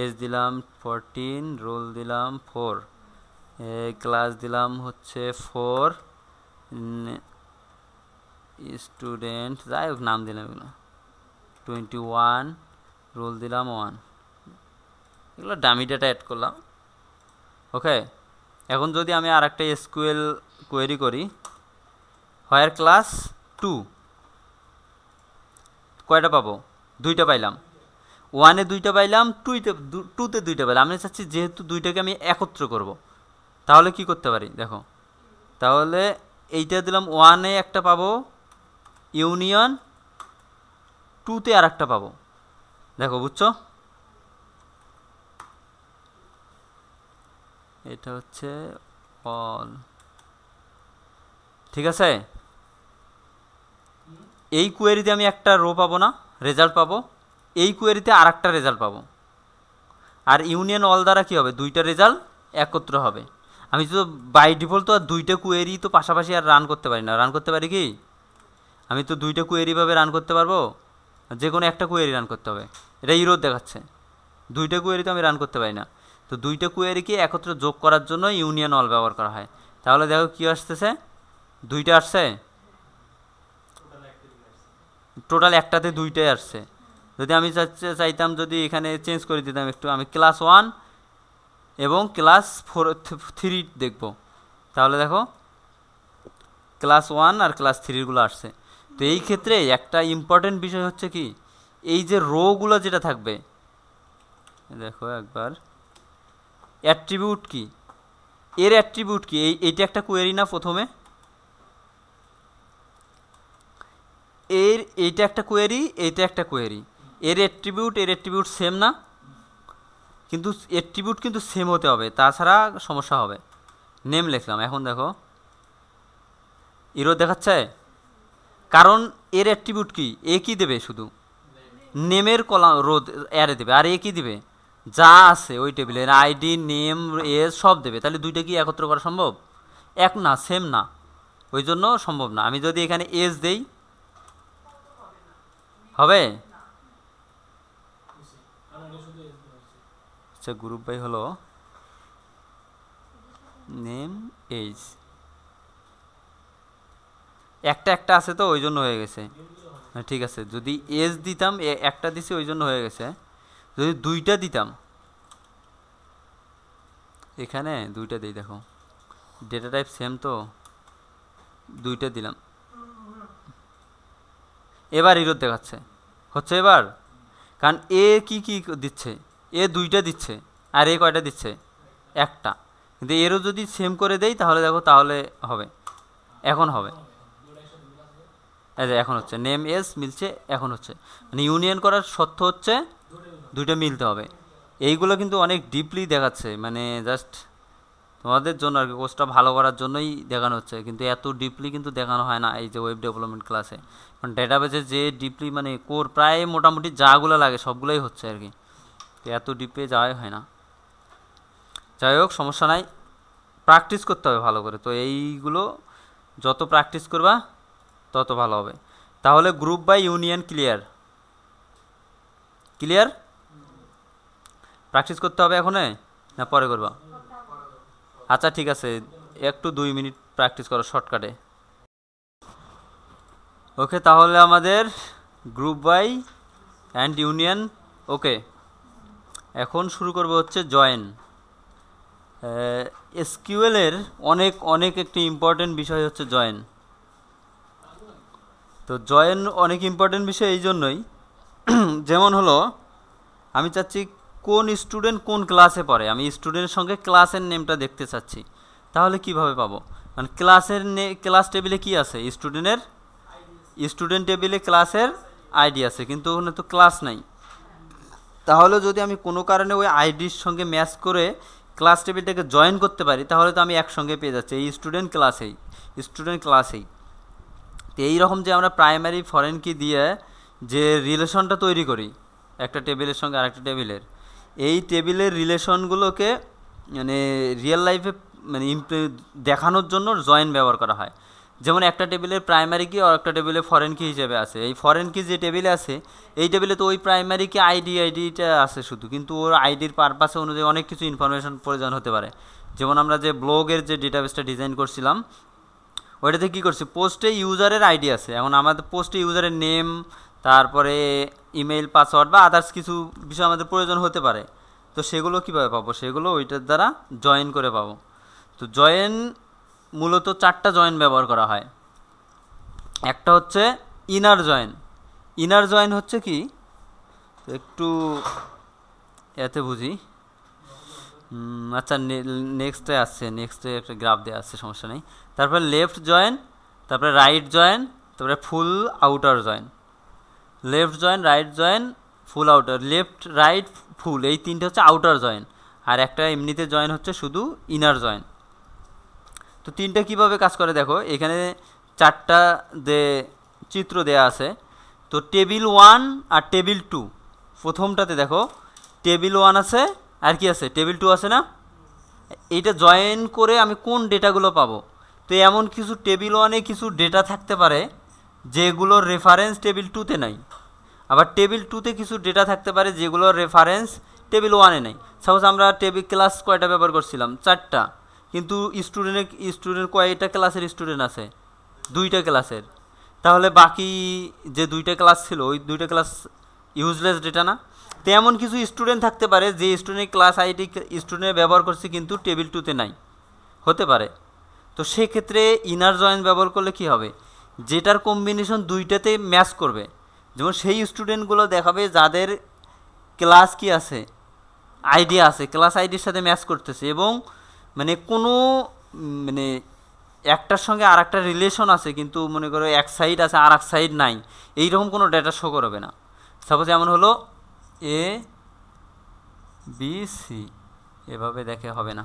এজ দিলাম ফোরটিন রোল দিলাম ফোর ক্লাস দিলাম হচ্ছে ফোর স্টুডেন্ট যাই হোক নাম দিলাম এগুলো টোয়েন্টি ওয়ান রোল দিলাম ওয়ান এগুলো ডামি ডাটা অ্যাড করলাম ওকে এখন যদি আমি আর একটা স্কুয়েল কোয়েরি করি হয়ার ক্লাস টু কয়টা পাবো দুইটা পাইলাম ওয়ানে দুইটা পাইলাম টুইতে টুতে দুইটা পাইলাম আমি চাচ্ছি যেহেতু দুইটাকে আমি একত্র করবো তাহলে কি করতে পারি দেখো তাহলে এইটা দিলাম ওয়ানে একটা পাবো ইউনিয়ন টুতে আর একটা পাবো দেখো বুঝছো এটা হচ্ছে অল ঠিক আছে এই কুয়েরিতে আমি একটা রো পাবো না রেজাল্ট পাবো এই কুয়েরিতে আর একটা রেজাল্ট পাবো আর ইউনিয়ন অল দ্বারা কী হবে দুইটা রেজাল্ট একত্র হবে আমি তো বাই ডিফল্ট তো আর দুইটা কুয়েরি তো পাশাপাশি আর রান করতে পারি না রান করতে পারি কি আমি তো দুইটা কুয়েরিভাবে রান করতে পারবো যে কোনো একটা কুয়েরি রান করতে হবে এটা ইরোড দেখাচ্ছে দুইটা কুয়েরি তো আমি রান করতে পারি না তো দুইটা কুয়েরিকে একত্রে যোগ করার জন্য ইউনিয়ন অল ব্যবহার করা হয় তাহলে দেখো কী আসতেছে দুইটা আসছে টোটাল একটাতে দুইটাই আসছে যদি আমি চাইতাম যদি এখানে চেঞ্জ করে দিতাম একটু আমি ক্লাস ওয়ান এবং ক্লাস ফোর থ্রি দেখব তাহলে দেখো ক্লাস ওয়ান আর ক্লাস থ্রিগুলো আসছে তো এই ক্ষেত্রে একটা ইম্পর্টেন্ট বিষয় হচ্ছে কি এই যে রোগুলো যেটা থাকবে দেখো একবার অ্যাট্রিবিউট কি এর অ্যাট্রিবিউট কি এই এইটা একটা কোয়েরি না প্রথমে এর এইটা একটা কোয়েরি এইটা একটা কোয়েরি এর অ্যাট্রিবিউট এর অ্যাট্রিবিউট সেম না কিন্তু অ্যাট্রিবিউট কিন্তু সেম হতে হবে তাছাড়া সমস্যা হবে নেম লিখলাম এখন দেখো ইরো দেখাচ্ছে কারণ এর অ্যাট্রিবিউট কি এ কী দেবে শুধু নেমের কলাম রোদ অ্যারে দেবে আর এ কী দেবে যা আছে ওই টেবিলের আইডি নেম এ সব দেবে তাহলে দুইটা কি একত্র করা সম্ভব এক না সেম না ওই জন্য সম্ভব না আমি যদি এখানে এজ দেই হবে আচ্ছা গ্রুপ বাই হলো নেম এজ একটা একটা আছে তো ওই জন্য হয়ে গেছে হ্যাঁ, ঠিক আছে যদি এজ দিতাম একটা দিছি ওই জন্য হয়ে গেছে যদি দুইটা দিতাম এখানে দুইটা দিই দেখো ডেটা টাইপ সেম তো দুইটা দিলাম এবার ইরোদ দেখাচ্ছে হচ্ছে এবার কারণ এ কি কি দিচ্ছে এ দুইটা দিচ্ছে আর এ কয়টা দিচ্ছে একটা কিন্তু এরও যদি সেম করে দেই তাহলে দেখো তাহলে হবে এখন হবে যে এখন হচ্ছে নেম এস মিলছে এখন হচ্ছে মানে ইউনিয়ন করার সত্য হচ্ছে দুইটা মিলতে হবে এইগুলো কিন্তু অনেক ডিপলি দেখাচ্ছে মানে জাস্ট তোমাদের জন্য আর কি কোর্সটা ভালো করার জন্যই দেখানো হচ্ছে কিন্তু এত ডিপলি কিন্তু দেখানো হয় না এই যে ওয়েব ডেভেলপমেন্ট ক্লাসে কারণ ডেটাবেসে যে ডিপলি মানে কোর প্রায় মোটামুটি যাগুলো লাগে সবগুলোই হচ্ছে আর কি এত ডিপে যাওয়াই হয় না যাই হোক সমস্যা নাই প্র্যাকটিস করতে হবে ভালো করে তো এইগুলো যত প্র্যাকটিস করবা তত ভালো হবে তাহলে group by union clear clear practice করতে হবে এখনে না পরে করবা আচ্ছা ঠিক আছে একটু দুই মিনিট প্র্যাকটিস করো শর্টকাটে ওকে তাহলে আমাদের group by and union okay এখন শুরু করবে হচ্ছে জয়েন এসকিউএলের অনেক অনেক একটি ইম্পর্টেন্ট বিষয় হচ্ছে জয়েন তো জয়েন অনেক ইম্পর্টেন্ট বিষয় এই জন্যই যেমন হলো আমি চাচ্ছি কোন স্টুডেন্ট কোন ক্লাসে পড়ে আমি স্টুডেন্টের সঙ্গে ক্লাসের নেমটা দেখতে চাচ্ছি তাহলে কিভাবে পাবো মানে ক্লাসের নে ক্লাস টেবিলে কি আছে স্টুডেন্টের স্টুডেন্ট টেবিলে ক্লাসের আইডি আছে কিন্তু ওখানে তো ক্লাস নাই তাহলে যদি আমি কোনো কারণে ওই আইডির সঙ্গে ম্যাচ করে ক্লাস টেবিলটাকে জয়েন করতে পারি তাহলে তো আমি একসঙ্গে পেয়ে যাচ্ছি এই স্টুডেন্ট ক্লাসেই স্টুডেন্ট ক্লাসেই তো এইরকম যে আমরা প্রাইমারি ফরেন কি দিয়ে যে রিলেশনটা তৈরি করি একটা টেবিলের সঙ্গে আরেকটা টেবিলের এই টেবিলের রিলেশনগুলোকে মানে রিয়েল লাইফে মানে দেখানোর জন্য জয়েন ব্যবহার করা হয় যেমন একটা টেবিলের প্রাইমারি কি আর একটা টেবিলে ফরেন কি হিসেবে আছে এই ফরেন কি যে টেবিলে আছে এই টেবিলে তো ওই প্রাইমারি কি আইডি আইডিটা আছে শুধু কিন্তু ওর আইডির পারপাসে অনুযায়ী অনেক কিছু ইনফরমেশন প্রয়োজন হতে পারে যেমন আমরা যে ব্লগের যে ডেটাবেসটা ডিজাইন করছিলাম ওইটাতে কী করছি পোস্টে ইউজারের আইডি আছে এখন আমাদের পোস্টে ইউজারের নেম তারপরে ইমেল পাসওয়ার্ড বা আদার্স কিছু বিষয় আমাদের প্রয়োজন হতে পারে তো সেগুলো কীভাবে পাবো সেগুলো ওইটার দ্বারা জয়েন করে পাবো তো জয়েন মূলত চারটা জয়েন ব্যবহার করা হয় একটা হচ্ছে ইনার জয়েন ইনার জয়েন হচ্ছে কি একটু এতে বুঝি আচ্ছা নেক্সটে আসছে নেক্সটে একটা গ্রাফ দেওয়া আসছে সমস্যা নেই তারপরে লেফট জয়েন তারপরে রাইট জয়েন তারপরে full outer join left join right join full outer left right full এই তিনটে হচ্ছে আউটার জয়েন আর একটা এমনিতে জয়েন হচ্ছে শুধু ইনার জয়েন তো তিনটা কিভাবে কাজ করে দেখো এখানে চারটা যে চিত্র দেয়া আছে তো টেবিল ওয়ান আর টেবিল টু প্রথমটাতে দেখো টেবিল ওয়ান আছে আর কি আছে টেবিল টু আছে না এটা জয়েন করে আমি কোন ডেটাগুলো পাবো তো এমন কিছু টেবিল ওয়ানে কিছু ডেটা থাকতে পারে যেগুলো রেফারেন্স টেবিল টুতে নাই আবার টেবিল টুতে কিছু ডেটা থাকতে পারে যেগুলো রেফারেন্স টেবিল ওয়ানে নেই সাপোজ আমরা টেবিল ক্লাস কয়টা ব্যবহার করছিলাম চারটা কিন্তু স্টুডেন্ট স্টুডেন্ট কয়টা ক্লাসের স্টুডেন্ট আছে দুইটা ক্লাসের তাহলে বাকি যে দুইটা ক্লাস ছিল ওই দুইটা ক্লাস ইউজলেস ডেটা না তেমন কিছু স্টুডেন্ট থাকতে পারে যে স্টুডেন্ট ক্লাস আইটি স্টুডেন্ট ব্যবহার করছে কিন্তু টেবিল টুতে নাই হতে পারে তো সেক্ষেত্রে ইনার জয়েন্ট ব্যবহার করলে কি হবে যেটার কম্বিনেশন দুইটাতে ম্যাচ করবে যেমন সেই স্টুডেন্টগুলো দেখাবে যাদের ক্লাস কি আছে আইডিয়া আছে ক্লাস আইডির সাথে ম্যাচ করতেছে এবং মানে কোনো মানে একটার সঙ্গে আর একটা রিলেশন আছে কিন্তু মনে করো এক সাইড আছে আর এক সাইড নাই এইরকম কোনো ডেটা শো করবে না সাপোজ এমন হলো এ বি সি এভাবে দেখে হবে না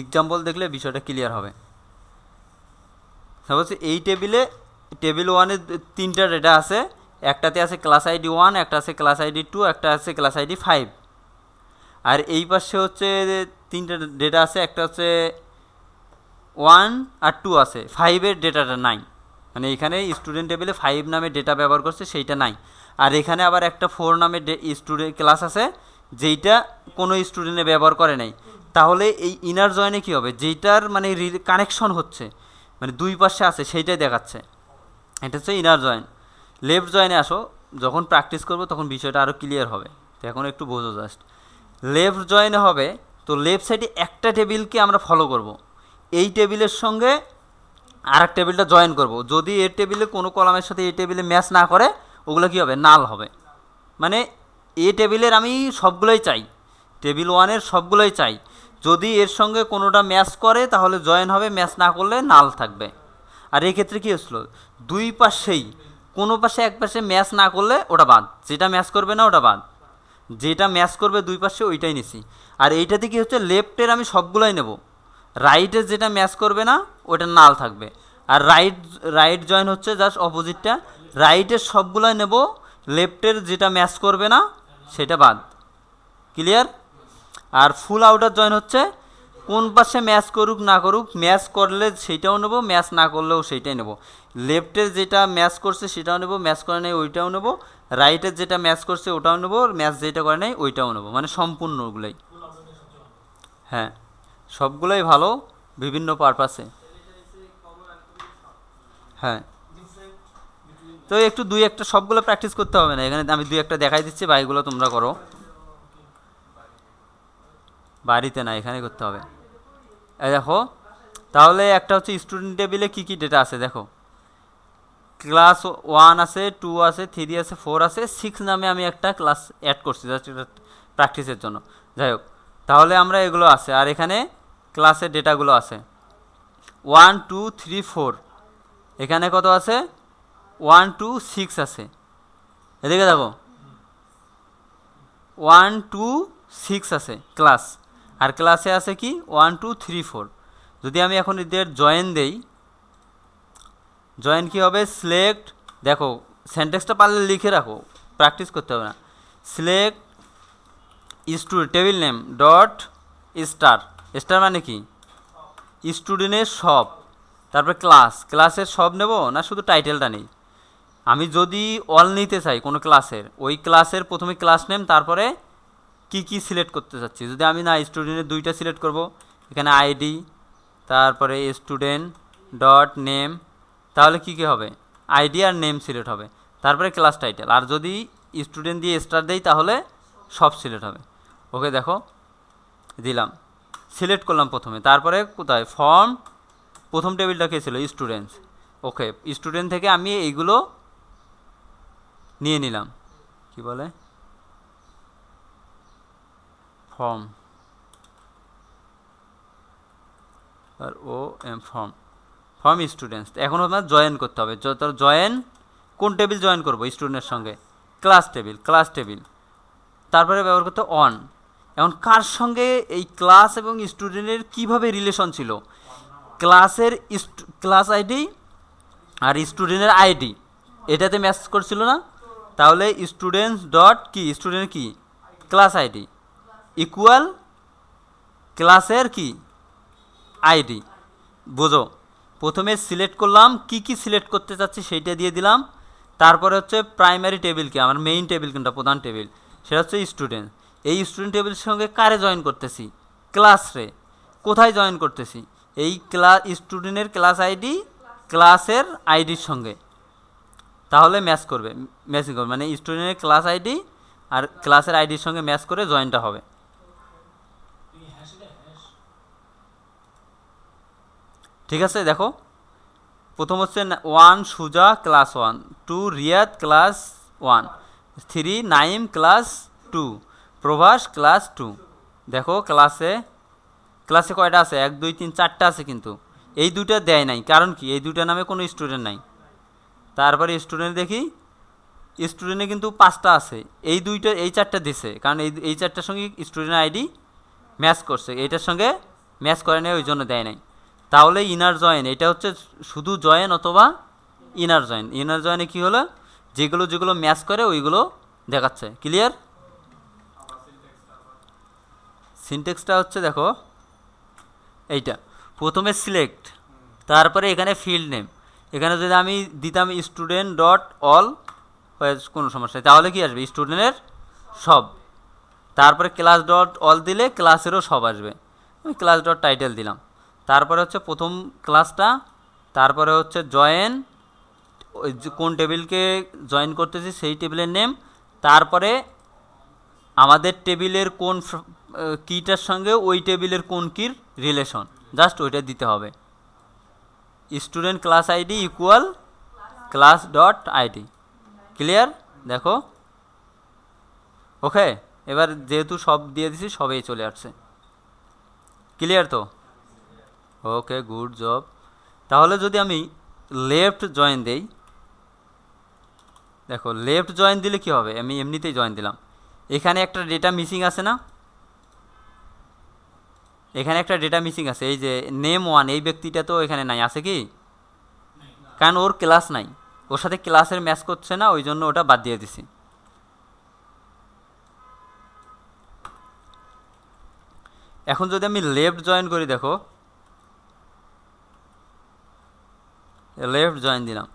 এক্সাম্পল দেখলে বিষয়টা ক্লিয়ার হবে সাপোজ এই টেবিলে টেবিল ওয়ানে তিনটা ডেটা আছে একটাতে আছে ক্লাস আইডি ওয়ান একটা আছে ক্লাস আইডি টু একটা আছে ক্লাস আইডি ফাইভ আর এই পাশে হচ্ছে তিনটা ডেটা আছে একটা হচ্ছে ওয়ান আর টু আছে ফাইভের ডেটাটা নাই মানে এখানে স্টুডেন্ট টেবিলে ফাইভ নামে ডেটা ব্যবহার করছে সেইটা নাই আর এখানে আবার একটা ফোর নামে স্টুডেন্ট ক্লাস আছে যেইটা কোনো স্টুডেন্টে ব্যবহার করে নাই তাহলে এই ইনার জয়েনে কী হবে যেইটার মানে কানেকশন হচ্ছে মানে দুই পাশে আছে সেইটাই দেখাচ্ছে এটা হচ্ছে ইনার জয়েন লেফট জয়েনে আসো যখন প্র্যাকটিস করবো তখন বিষয়টা আরও ক্লিয়ার হবে তো এখন একটু বোঝো জাস্ট লেফট জয়েন হবে তো লেফট সাইডে একটা টেবিলকে আমরা ফলো করব। এই টেবিলের সঙ্গে আর এক টেবিলটা জয়েন করব। যদি এর টেবিলে কোনো কলামের সাথে এই টেবিলে ম্যাচ না করে ওগুলো কী হবে নাল হবে মানে এ টেবিলের আমি সবগুলোই চাই টেবিল ওয়ানের সবগুলোই চাই যদি এর সঙ্গে কোনোটা ম্যাচ করে তাহলে জয়েন হবে ম্যাচ না করলে নাল থাকবে আর এই ক্ষেত্রে কী হয়েছিলো দুই পাশেই কোনো পাশে এক পাশে ম্যাচ না করলে ওটা বাদ যেটা ম্যাচ করবে না ওটা বাদ যেটা ম্যাচ করবে দুই পাশে ওইটাই নিছি আর এইটাতে কি হচ্ছে লেফটের আমি সবগুলাই নেব রাইটের যেটা ম্যাচ করবে না ওটা নাল থাকবে আর রাইট রাইট জয়েন হচ্ছে জাস্ট অপোজিটটা রাইটের সবগুলোই নেব লেফটের যেটা ম্যাচ করবে না সেটা বাদ ক্লিয়ার আর ফুল আউটার জয়েন হচ্ছে কোন পাশে ম্যাচ করুক না করুক ম্যাচ করলে সেটাও নেব ম্যাচ না করলেও সেইটাই নেব লেফটের যেটা ম্যাচ করছে সেটাও নেব ম্যাচ করে নেই ওইটাও নেব রাইটের যেটা ম্যাচ করছে ওটাও নেবো ম্যাচ যেটা করে নাই ওইটাও নেবো মানে সম্পূর্ণ ওগুলাই হ্যাঁ সবগুলোই ভালো বিভিন্ন পারপাসে হ্যাঁ তো একটু দুই একটা সবগুলো প্র্যাকটিস করতে হবে না এখানে আমি দুই একটা দেখাই দিচ্ছি বাইগুলো তোমরা করো বাড়িতে না এখানে করতে হবে দেখো তাহলে একটা হচ্ছে স্টুডেন্ট টেবিলে কী কী ডেটা আছে দেখো ক্লাস ওয়ান আছে টু আছে থ্রি আছে ফোর আছে সিক্স নামে আমি একটা ক্লাস অ্যাড করছি জাস্ট প্র্যাকটিসের জন্য যাই হোক তাহলে আমরা এগুলো আছে আর এখানে ক্লাসের ডেটাগুলো আছে ওয়ান টু থ্রি ফোর এখানে কত আছে ওয়ান টু সিক্স আছে এদিকে দেখো ওয়ান টু সিক্স আছে ক্লাস আর ক্লাসে আছে কি ওয়ান টু থ্রি ফোর যদি আমি এখন এদের জয়েন দেই জয়েন কী হবে সিলেক্ট দেখো সেন্টেক্সটা পারলে লিখে রাখো প্র্যাকটিস করতে হবে না select stud table name dot star star মানে কি স্টুডেন্টের সব তারপরে ক্লাস ক্লাসের সব নেব না শুধু টাইটেলটা নেই আমি যদি অল নিতে চাই কোনো ক্লাসের ওই ক্লাসের প্রথমে ক্লাস নেম তারপরে কি কি সিলেক্ট করতে চাচ্ছি যদি আমি না স্টুডেন্টের দুইটা সিলেক্ট করব এখানে আইডি তারপরে স্টুডেন্ট ডট নেম তাহলে কী কী হবে আইডি আর নেম সিলেক্ট হবে তারপরে ক্লাস টাইটেল আর যদি স্টুডেন্ট দিয়ে স্টার দেই তাহলে সব সিলেক্ট হবে ওকে দেখো দিলাম সিলেক্ট করলাম প্রথমে তারপরে কোথায় ফর্ম প্রথম টেবিলটা কে ছিল স্টুডেন্টস ওকে স্টুডেন্ট থেকে আমি এইগুলো নিয়ে নিলাম কি বলে form R O M form from students এখন আপনার জয়েন করতে হবে তার জয়েন কোন টেবিল জয়েন করবো স্টুডেন্টের সঙ্গে ক্লাস টেবিল ক্লাস টেবিল তারপরে ব্যবহার করতে অন এখন কার সঙ্গে এই ক্লাস এবং স্টুডেন্টের কিভাবে রিলেশন ছিল ক্লাসের ক্লাস আইডি আর স্টুডেন্টের আইডি এটাতে ম্যাচ করছিল না তাহলে স্টুডেন্টস ডট কি স্টুডেন্ট কি ক্লাস আইডি ইকুয়াল ক্লাসের কি আইডি বোঝো প্রথমে সিলেক্ট করলাম কি কি সিলেক্ট করতে চাচ্ছি সেইটা দিয়ে দিলাম তারপরে হচ্ছে প্রাইমারি টেবিল আমার মেইন টেবিল কিন্তু প্রধান টেবিল সেটা হচ্ছে স্টুডেন্ট এই স্টুডেন্ট টেবিলের সঙ্গে কারে জয়েন করতেছি ক্লাসে কোথায় জয়েন করতেছি এই ক্লাস স্টুডেন্টের ক্লাস আইডি ক্লাসের আইডির সঙ্গে তাহলে ম্যাচ করবে ম্যাচিং করবে মানে স্টুডেন্টের ক্লাস আইডি আর ক্লাসের আইডির সঙ্গে ম্যাচ করে জয়েনটা হবে ঠিক আছে দেখো প্রথম হচ্ছে one Suja class one two Riyad class one three Naim class two Prabhas class two দেখো ক্লাসে ক্লাসে কয়টা আছে এক দুই তিন চারটা আছে কিন্তু এই দুটা দেয় নাই কারণ কি এই দুটা নামে কোনো স্টুডেন্ট নাই তারপরে স্টুডেন্ট দেখি স্টুডেন্টে কিন্তু পাঁচটা আছে এই দুইটা এই চারটা দিছে কারণ এই এই চারটার সঙ্গে স্টুডেন্ট আইডি ম্যাচ করছে এইটার সঙ্গে ম্যাচ করে নেয় ওই জন্য দেয় নাই তাহলে ইনার জয়েন এটা হচ্ছে শুধু জয়েন অথবা ইনার জয়েন ইনার জয়েনে কি হলো যেগুলো যেগুলো ম্যাচ করে ওইগুলো দেখাচ্ছে ক্লিয়ার সিনটেক্সটা হচ্ছে দেখো এইটা প্রথমে সিলেক্ট তারপরে এখানে ফিল্ড নেম এখানে যদি আমি দিতাম স্টুডেন্ট ডট অল কোনো সমস্যা তাহলে কি আসবে স্টুডেন্টের সব তারপরে ক্লাস ডট অল দিলে ক্লাসেরও সব আসবে আমি ক্লাস ডট টাইটেল দিলাম তারপরে হচ্ছে প্রথম ক্লাসটা তারপরে হচ্ছে জয়েন কোন টেবিলকে জয়েন করতেছি সেই টেবিলের নেম তারপরে আমাদের টেবিলের কোন কীটার সঙ্গে ওই টেবিলের কোন কির রিলেশন জাস্ট ওইটা দিতে হবে student class ID equal class dot ID clear দেখো ওকে এবার যেহেতু সব দিয়ে দিছি সবেই চলে আসছে ক্লিয়ার তো ওকে গুড জব তাহলে যদি আমি লেফট জয়েন দেই দেখো লেফট জয়েন দিলে কি হবে আমি এমনিতেই জয়েন দিলাম এখানে একটা ডেটা মিসিং আছে না এখানে একটা ডেটা মিসিং আছে এই যে নেম ওয়ান এই ব্যক্তিটা তো এখানে নাই আছে কি কারণ ওর ক্লাস নাই ওর সাথে ক্লাসের ম্যাচ করছে না ওই জন্য ওটা বাদ দিয়ে দিছি এখন যদি আমি লেফট জয়েন করি দেখো লেফট জয়েন দিলাম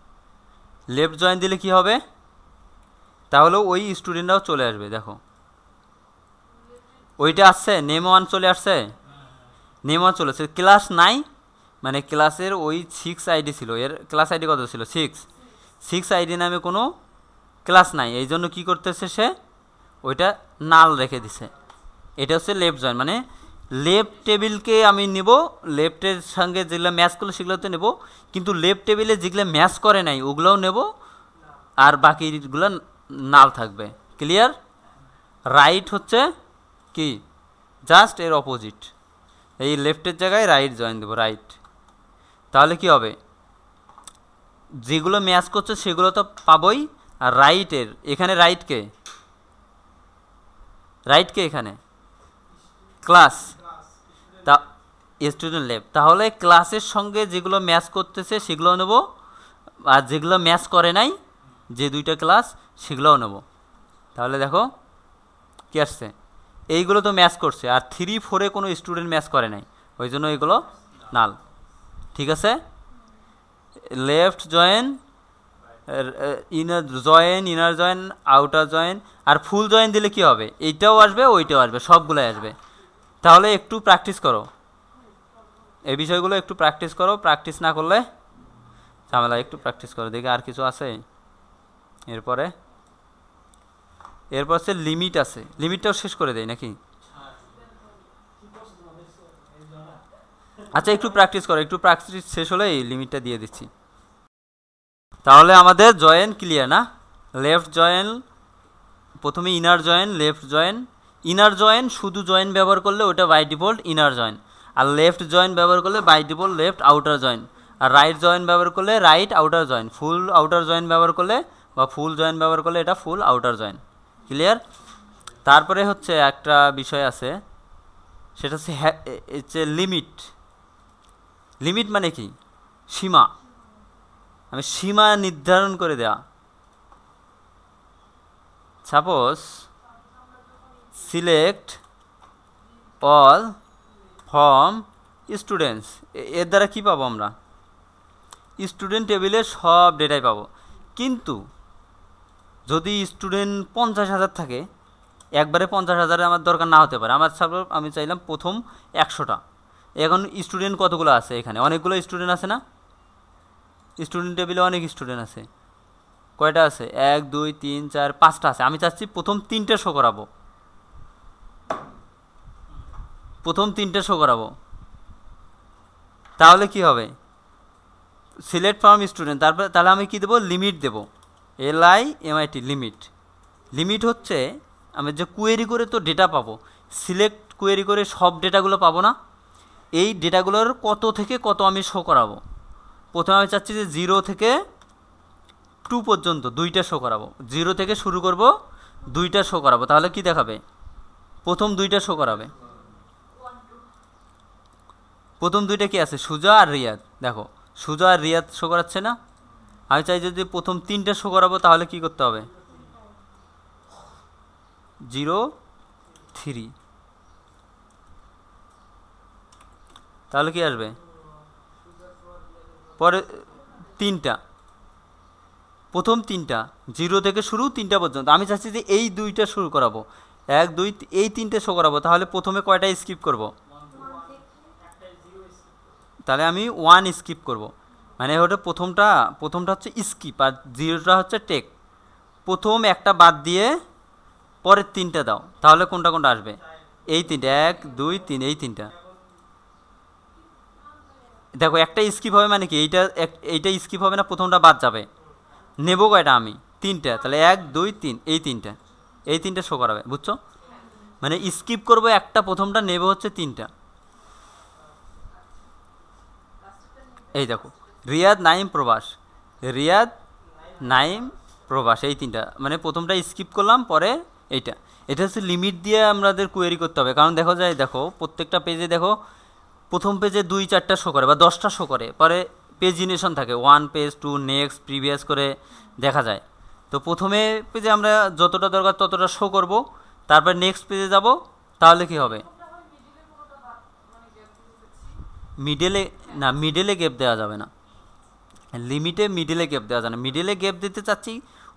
লেফট জয়েন দিলে কি হবে তাহলে ওই স্টুডেন্টরাও চলে আসবে দেখো ওইটা আসছে নেম ওয়ান চলে আসছে নেম ওয়ান চলে আসছে ক্লাস নাই মানে ক্লাসের ওই সিক্স আইডি ছিল এর ক্লাস আইডি কত ছিল সিক্স সিক্স আইডি নামে কোনো ক্লাস নাই এই জন্য কী করতেছে সে ওইটা নাল রেখে দিছে এটা হচ্ছে লেফট জয়েন মানে লেফট টেবিলকে আমি নেব লেফটের সঙ্গে যেগুলো ম্যাচ করলো সেগুলোতে নেব কিন্তু লেফট টেবিলে যেগুলো ম্যাচ করে নাই ওগুলোও নেব আর বাকিগুলো নাল থাকবে ক্লিয়ার রাইট হচ্ছে কি জাস্ট এর অপোজিট এই লেফটের জায়গায় রাইট জয়েন দেবো রাইট তাহলে কি হবে যেগুলো ম্যাচ করছে সেগুলো তো পাবই আর রাইটের এখানে রাইটকে রাইটকে এখানে ক্লাস স্টুডেন্ট লেভ তাহলে ক্লাসের সঙ্গে যেগুলো ম্যাচ করতেছে সেগুলো নেব আর যেগুলো ম্যাচ করে নাই যে দুইটা ক্লাস সেগুলোও নেব তাহলে দেখো কী আসছে এইগুলো তো ম্যাচ করছে আর থ্রি ফোরে কোনো স্টুডেন্ট ম্যাচ করে নাই ওই জন্য এগুলো নাল ঠিক আছে left join inner join inner join outer join আর ফুল জয়েন দিলে কি হবে এইটাও আসবে ওইটাও আসবে সবগুলাই আসবে তাহলে একটু প্র্যাকটিস করো এই বিষয়গুলো একটু প্র্যাকটিস করো প্র্যাকটিস না করলে ঝামেলা একটু প্র্যাকটিস করো দেখি আর কিছু আছে এরপরে এরপর হচ্ছে লিমিট আছে লিমিটটাও শেষ করে দেয় নাকি আচ্ছা একটু প্র্যাকটিস করো একটু প্র্যাকটিস শেষ হলে এই লিমিটটা দিয়ে দিচ্ছি তাহলে আমাদের জয়েন ক্লিয়ার না লেফট জয়েন প্রথমে inner join left join inner join শুধু জয়েন ব্যবহার করলে ওটা বাই ডিফল্ট ইনার জয়েন আর লেফট জয়েন ব্যবহার করলে by default left outer join আর রাইট জয়েন ব্যবহার করলে right outer join full outer join ব্যবহার করলে বা ফুল জয়েন ব্যবহার করলে এটা ফুল আউটার জয়েন ক্লিয়ার তারপরে হচ্ছে একটা বিষয় আছে সেটা হচ্ছে হচ্ছে লিমিট লিমিট মানে কি সীমা আমি মানে সীমা নির্ধারণ করে দেয়া suppose select all from students এর দ্বারা কি পাবো আমরা স্টুডেন্ট টেবিলে সব ডেটাই পাবো কিন্তু যদি স্টুডেন্ট পঞ্চাশ হাজার থাকে একবারে পঞ্চাশ হাজারে আমার দরকার না হতে পারে আমার সাপোজ আমি চাইলাম প্রথম একশোটা এখন স্টুডেন্ট কতগুলো আছে এখানে অনেকগুলো স্টুডেন্ট আছে না স্টুডেন্ট টেবিলে অনেক স্টুডেন্ট আছে কয়টা আছে এক দুই তিন চার পাঁচটা আছে আমি চাচ্ছি প্রথম তিনটে শো করাবো প্রথম তিনটে শো করাবো তাহলে কি হবে সিলেক্ট ফ্রম স্টুডেন্ট তারপরে তাহলে আমি কী দেবো লিমিট দেবো L I M I T limit limit হচ্ছে আমি যে কুয়েরি করে তো ডেটা পাবো সিলেক্ট কুয়েরি করে সব ডেটাগুলো পাবো না এই ডেটাগুলোর কত থেকে কত আমি শো করাবো প্রথমে আমি চাচ্ছি যে জিরো থেকে টু পর্যন্ত দুইটা শো করাবো জিরো থেকে শুরু করব দুইটা শো করাবো তাহলে কি দেখাবে প্রথম দুইটা শো করাবে প্রথম দুইটা কি আছে সুজা আর রিয়াদ দেখো সুজা আর রিয়াদ শো করাচ্ছে না আমি চাই যদি প্রথম তিনটা শো করাবো তাহলে কি করতে হবে জিরো থ্রি তাহলে কি আসবে পরে তিনটা প্রথম তিনটা জিরো থেকে শুরু তিনটা পর্যন্ত আমি চাচ্ছি যে এই দুইটা শুরু করাবো এক দুই এই তিনটে শো করাবো তাহলে প্রথমে কয়টা স্কিপ করবো তাহলে আমি ওয়ান স্কিপ করব। মানে ওটা প্রথমটা প্রথমটা হচ্ছে স্কিপ আর জিরোটা হচ্ছে টেক প্রথম একটা বাদ দিয়ে পরের তিনটা দাও তাহলে কোনটা কোনটা আসবে এই তিনটা এক দুই তিন এই তিনটা দেখো একটা স্কিপ হবে মানে কি এইটা এইটা স্কিপ হবে না প্রথমটা বাদ যাবে নেব কয়টা আমি তিনটা তাহলে এক দুই তিন এই তিনটা এই তিনটা শো করাবে বুঝছো মানে স্কিপ করব একটা প্রথমটা নেব হচ্ছে তিনটা এই দেখো রিয়াদ নাইম প্রবাস রিয়াদ নাইম প্রবাস এই তিনটা মানে প্রথমটা স্কিপ করলাম পরে এইটা এটা হচ্ছে লিমিট দিয়ে আমাদের কোয়েরি করতে হবে কারণ দেখা যায় দেখো প্রত্যেকটা পেজে দেখো প্রথম পেজে দুই চারটা শো করে বা দশটা শো করে পরে পেজিনেশন থাকে one page two next previous করে দেখা যায় তো প্রথমে পেজে আমরা যতটা দরকার ততটা শো করব তারপর নেক্সট পেজে যাব তাহলে কি হবে মিডেলে না মিডেলে গ্যাপ দেওয়া যাবে না লিমিটে মিডেলে গ্যাপ দেওয়া যাবে না মিডেলে গ্যাপ দিতে চাচ্ছি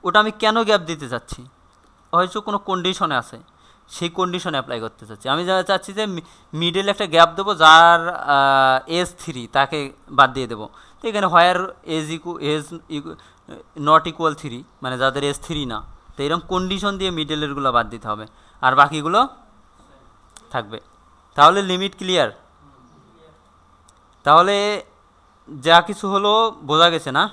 ওটা আমি কেন গ্যাপ দিতে চাচ্ছি হয়তো কোনো কন্ডিশনে আছে সেই কন্ডিশনে অ্যাপ্লাই করতে চাচ্ছি আমি যা চাচ্ছি যে মিডেলে একটা গ্যাপ দেবো যার এজ থ্রি তাকে বাদ দিয়ে দেবো তো এখানে where age equal age not equal three মানে যাদের এজ থ্রি না তো এরকম কন্ডিশন দিয়ে মিডেলেরগুলো বাদ দিতে হবে আর বাকিগুলো থাকবে তাহলে লিমিট ক্লিয়ার তাহলে যা কিছু হলো বোঝা গেছে না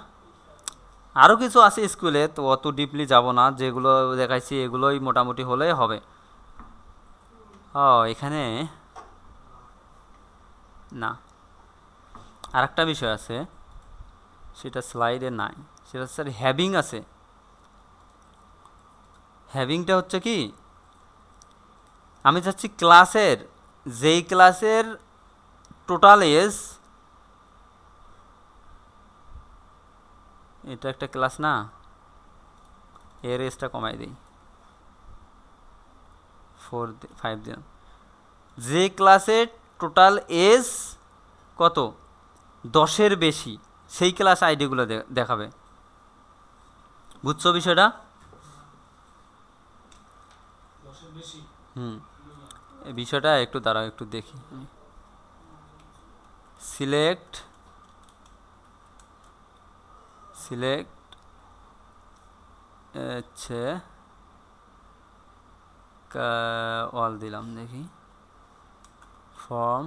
আরও কিছু আছে স্কুলে তো অত ডিপলি যাব না যেগুলো দেখাইছি এগুলোই মোটামুটি হলে হবে ও এখানে না আর একটা বিষয় আছে সেটা স্লাইডে নাই সেটা স্যার হ্যাভিং আছে হ্যাভিংটা হচ্ছে কি আমি চাচ্ছি ক্লাসের যেই ক্লাসের টোটাল এজ এটা একটা ক্লাস না এর এসটা কমাই দিই ফোর ফাইভ দিন যে ক্লাসে টোটাল এজ কত দশের বেশি সেই ক্লাস আইডিগুলো দেখাবে বুঝছো বিষয়টা হুম বিষয়টা একটু দাঁড়াও একটু দেখি সিলেক্ট সিলেক্ট হচ্ছে অল দিলাম দেখি ফর্ম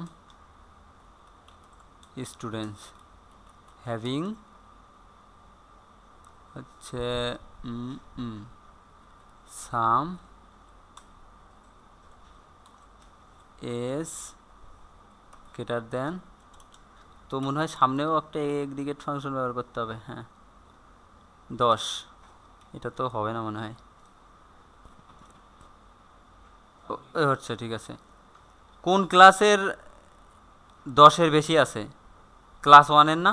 স্টুডেন্টস হ্যাভিং হচ্ছে সাম এস গ্রেটার দেন তো মনে হয় সামনেও একটা এগ্রিগেট ফাংশন ব্যবহার করতে হবে হ্যাঁ দশ এটা তো হবে না মনে হয় হচ্ছে ঠিক আছে কোন ক্লাসের দশের বেশি আছে ক্লাস ওয়ানের না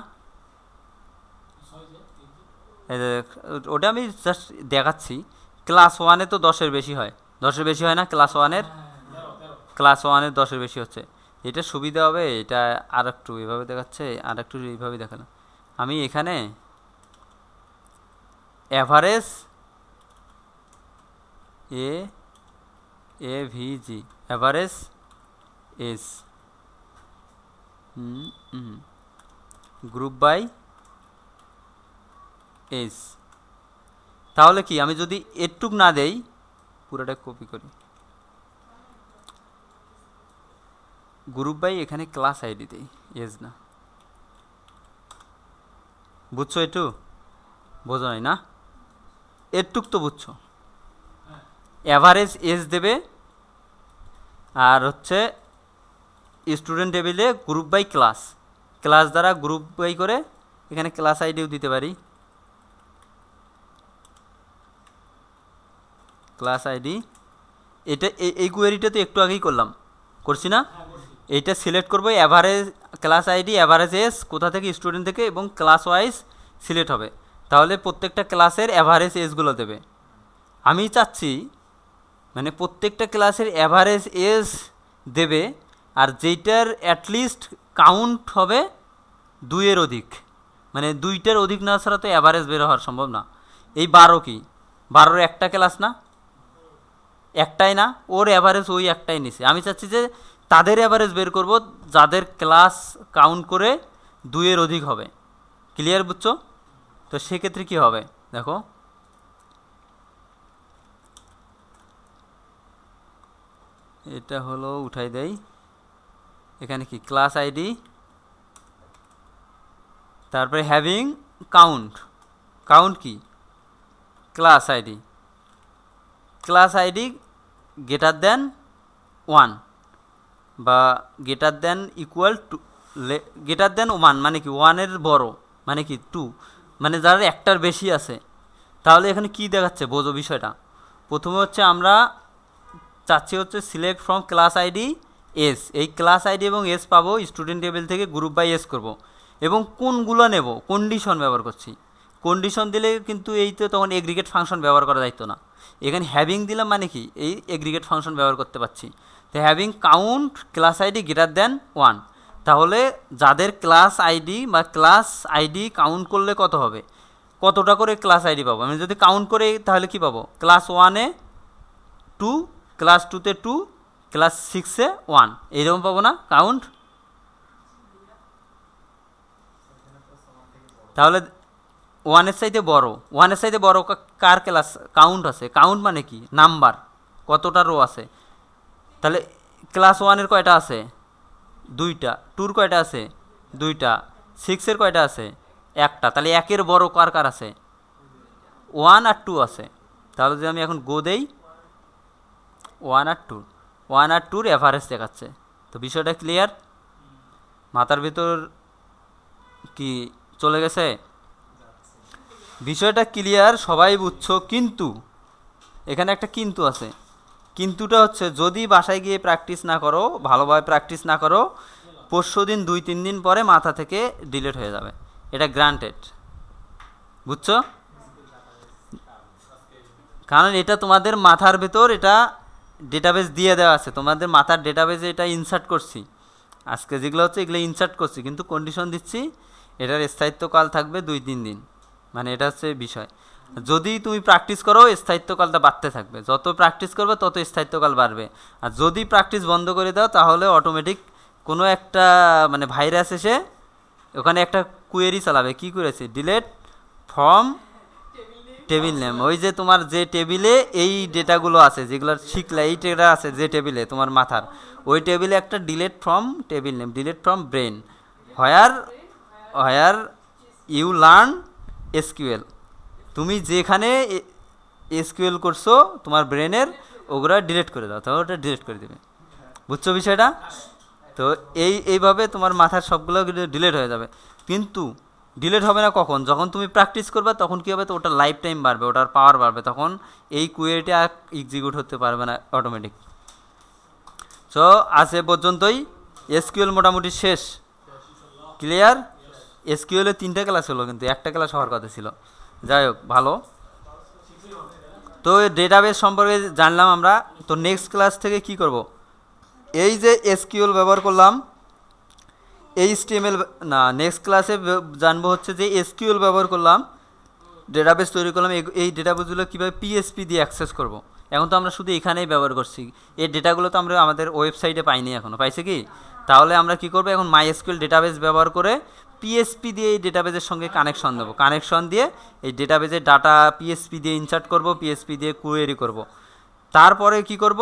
ওটা আমি জাস্ট দেখাচ্ছি ক্লাস ওয়ানে তো দশের বেশি হয় দশের বেশি হয় না ক্লাস ওয়ানের ক্লাস ওয়ানের দশের বেশি হচ্ছে এটা সুবিধা হবে এটা আর একটু এভাবে দেখাচ্ছে আর একটু এইভাবে দেখালাম আমি এখানে average A A V G average as group by as তাহলে কি আমি যদি এটুক না দেই পুরোটা কপি করি গ্রুপ বাই এখানে ক্লাস আইডি দেই এস না বুঝছো এটু বোঝো নাই না এরটুক তো বুঝছো অ্যাভারেজ এজ দেবে আর হচ্ছে স্টুডেন্ট টেবিলে গ্রুপ বাই ক্লাস ক্লাস দ্বারা গ্রুপ বাই করে এখানে ক্লাস আইডিও দিতে পারি ক্লাস আইডি এটা এই কোয়েরিটা তো একটু আগেই করলাম করছি না হ্যাঁ, এইটা সিলেক্ট করবো average class ID average as কোথা থেকে স্টুডেন্ট থেকে এবং ক্লাস ওয়াইজ সিলেক্ট হবে তাহলে প্রত্যেকটা ক্লাসের অ্যাভারেজ এজগুলো দেবে আমি চাচ্ছি মানে প্রত্যেকটা ক্লাসের অ্যাভারেজ এজ দেবে আর যেইটার অ্যাটলিস্ট কাউন্ট হবে দুইয়ের অধিক মানে দুইটার অধিক না ছাড়া তো অ্যাভারেজ বের হওয়ার সম্ভব না এই বারো কি বারোর একটা ক্লাস না একটাই না ওর অ্যাভারেজ ওই একটাই নিছে আমি চাচ্ছি যে তাদের অ্যাভারেজ বের করব যাদের ক্লাস কাউন্ট করে দুইয়ের অধিক হবে ক্লিয়ার বুঝছো তো সেক্ষেত্রে কি হবে দেখো এটা হলো উঠাই দেই এখানে কি ক্লাস আইডি তারপরে হ্যাভিং কাউন্ট কাউন্ট কি class ID class ID greater than one বা greater than equal to greater than one মানে কি ওয়ানের বড় মানে কি টু মানে যার একটার বেশি আছে তাহলে এখানে কি দেখাচ্ছে বোঝো বিষয়টা প্রথমে হচ্ছে আমরা চাচ্ছি হচ্ছে select from class ID as এই ক্লাস আইডি এবং এস পাবো স্টুডেন্ট টেবিল থেকে গ্রুপ বাই এস করব। এবং কোনগুলো নেব কন্ডিশন ব্যবহার করছি কন্ডিশন দিলে কিন্তু এই তো তখন এগ্রিগেট ফাংশন ব্যবহার করা যাইতো না এখানে হ্যাভিং দিলাম মানে কি এই এগ্রিগেট ফাংশন ব্যবহার করতে পারছি তো having count class ID greater than one তাহলে যাদের ক্লাস আইডি বা ক্লাস আইডি কাউন্ট করলে কত হবে কতটা করে ক্লাস আইডি পাবো আমি যদি কাউন্ট করে তাহলে কি পাবো ক্লাস ওয়ানে টু ক্লাস টুতে টু ক্লাস সিক্সে ওয়ান এইরকম পাবো না কাউন্ট তাহলে ওয়ানের সাইডে বড় ওয়ানের সাইডে বড় কার ক্লাস কাউন্ট আছে কাউন্ট মানে কি নাম্বার কতটা রো আছে তাহলে ক্লাস ওয়ানের কয়টা আছে দুইটা টুর কয়টা আছে দুইটা সিক্সের কয়টা আছে একটা তাহলে একের বড় কার কার আছে ওয়ান আর টু আছে তাহলে যদি আমি এখন গো দেই ওয়ান আর টু ওয়ান আর টুর অ্যাভারেজ দেখাচ্ছে তো বিষয়টা ক্লিয়ার মাথার ভিতর কি চলে গেছে বিষয়টা ক্লিয়ার সবাই বুঝছো কিন্তু এখানে একটা কিন্তু আছে কিন্তুটা হচ্ছে যদি বাসায় গিয়ে প্র্যাকটিস না করো ভালোভাবে প্র্যাকটিস না করো পরশু দিন দুই তিন দিন পরে মাথা থেকে ডিলেট হয়ে যাবে এটা গ্রান্টেড বুঝছো কারণ এটা তোমাদের মাথার ভেতর এটা ডেটাবেস দিয়ে দেওয়া আছে তোমাদের মাথার ডেটাবেসে এটা ইনসার্ট করছি আজকে যেগুলো হচ্ছে এগুলো ইনসার্ট করছি কিন্তু কন্ডিশন দিচ্ছি এটার স্থায়িত্বকাল থাকবে দুই তিন দিন মানে এটা হচ্ছে বিষয় যদি তুমি প্র্যাকটিস করো স্থায়িত্বকালটা বাড়তে থাকবে যত প্র্যাকটিস করবে তত স্থায়িত্বকাল বাড়বে আর যদি প্র্যাকটিস বন্ধ করে দাও তাহলে অটোমেটিক কোনো একটা মানে ভাইরাস এসে ওখানে একটা কুয়েরি চালাবে কি করেছে ডিলেট ফর্ম টেবিল নেম ওই যে তোমার যে টেবিলে এই ডেটাগুলো আছে যেগুলো শিখলা এই ডেটা আছে যে টেবিলে তোমার মাথার ওই টেবিলে একটা delete from table name delete from brain where where you learn SQL তুমি যেখানে এসকিউএল করছো তোমার ব্রেনের ওগুলা ডিলেট করে দাও তাহলে ওটা ডিলেট করে দেবে বুঝছো বিষয়টা তো এই এইভাবে তোমার মাথার সবগুলো ডিলেট হয়ে যাবে কিন্তু ডিলেট হবে না কখন যখন তুমি প্র্যাকটিস করবে তখন কী হবে তো ওটার লাইফ টাইম বাড়বে ওটার পাওয়ার বাড়বে তখন এই কুয়েটা আর এক্সিকিউট হতে পারবে না অটোমেটিক সো আজ এ পর্যন্তই এসকিউএল মোটামুটি শেষ ক্লিয়ার এসকিউএলে তিনটা ক্লাস হলো কিন্তু একটা ক্লাস হওয়ার কথা ছিল যাই হোক ভালো তো ডেটাবেস সম্পর্কে জানলাম আমরা তো নেক্সট ক্লাস থেকে কি করব। এই যে এসকিউএল ব্যবহার করলাম স্টিএমএল না নেক্সট ক্লাসে জানবো হচ্ছে যে এসকিউএল ব্যবহার করলাম ডেটাবেস তৈরি করলাম এই ডেটাবেসগুলো কীভাবে পিএসপি দিয়ে অ্যাক্সেস করব। এখন তো আমরা শুধু এখানেই ব্যবহার করছি এই ডেটাগুলো তো আমরা আমাদের ওয়েবসাইটে পাইনি এখনও পাইছে কি তাহলে আমরা কি করব এখন মাই এসকিউএল ডেটাবেস ব্যবহার করে পিএসপি দিয়ে এই ডেটাবেজের সঙ্গে কানেকশন দেবো কানেকশন দিয়ে এই ডেটাবেজের ডাটা পিএসপি দিয়ে ইনসার্ট করব পিএসপি দিয়ে কোয়েরি করব তারপরে কি করব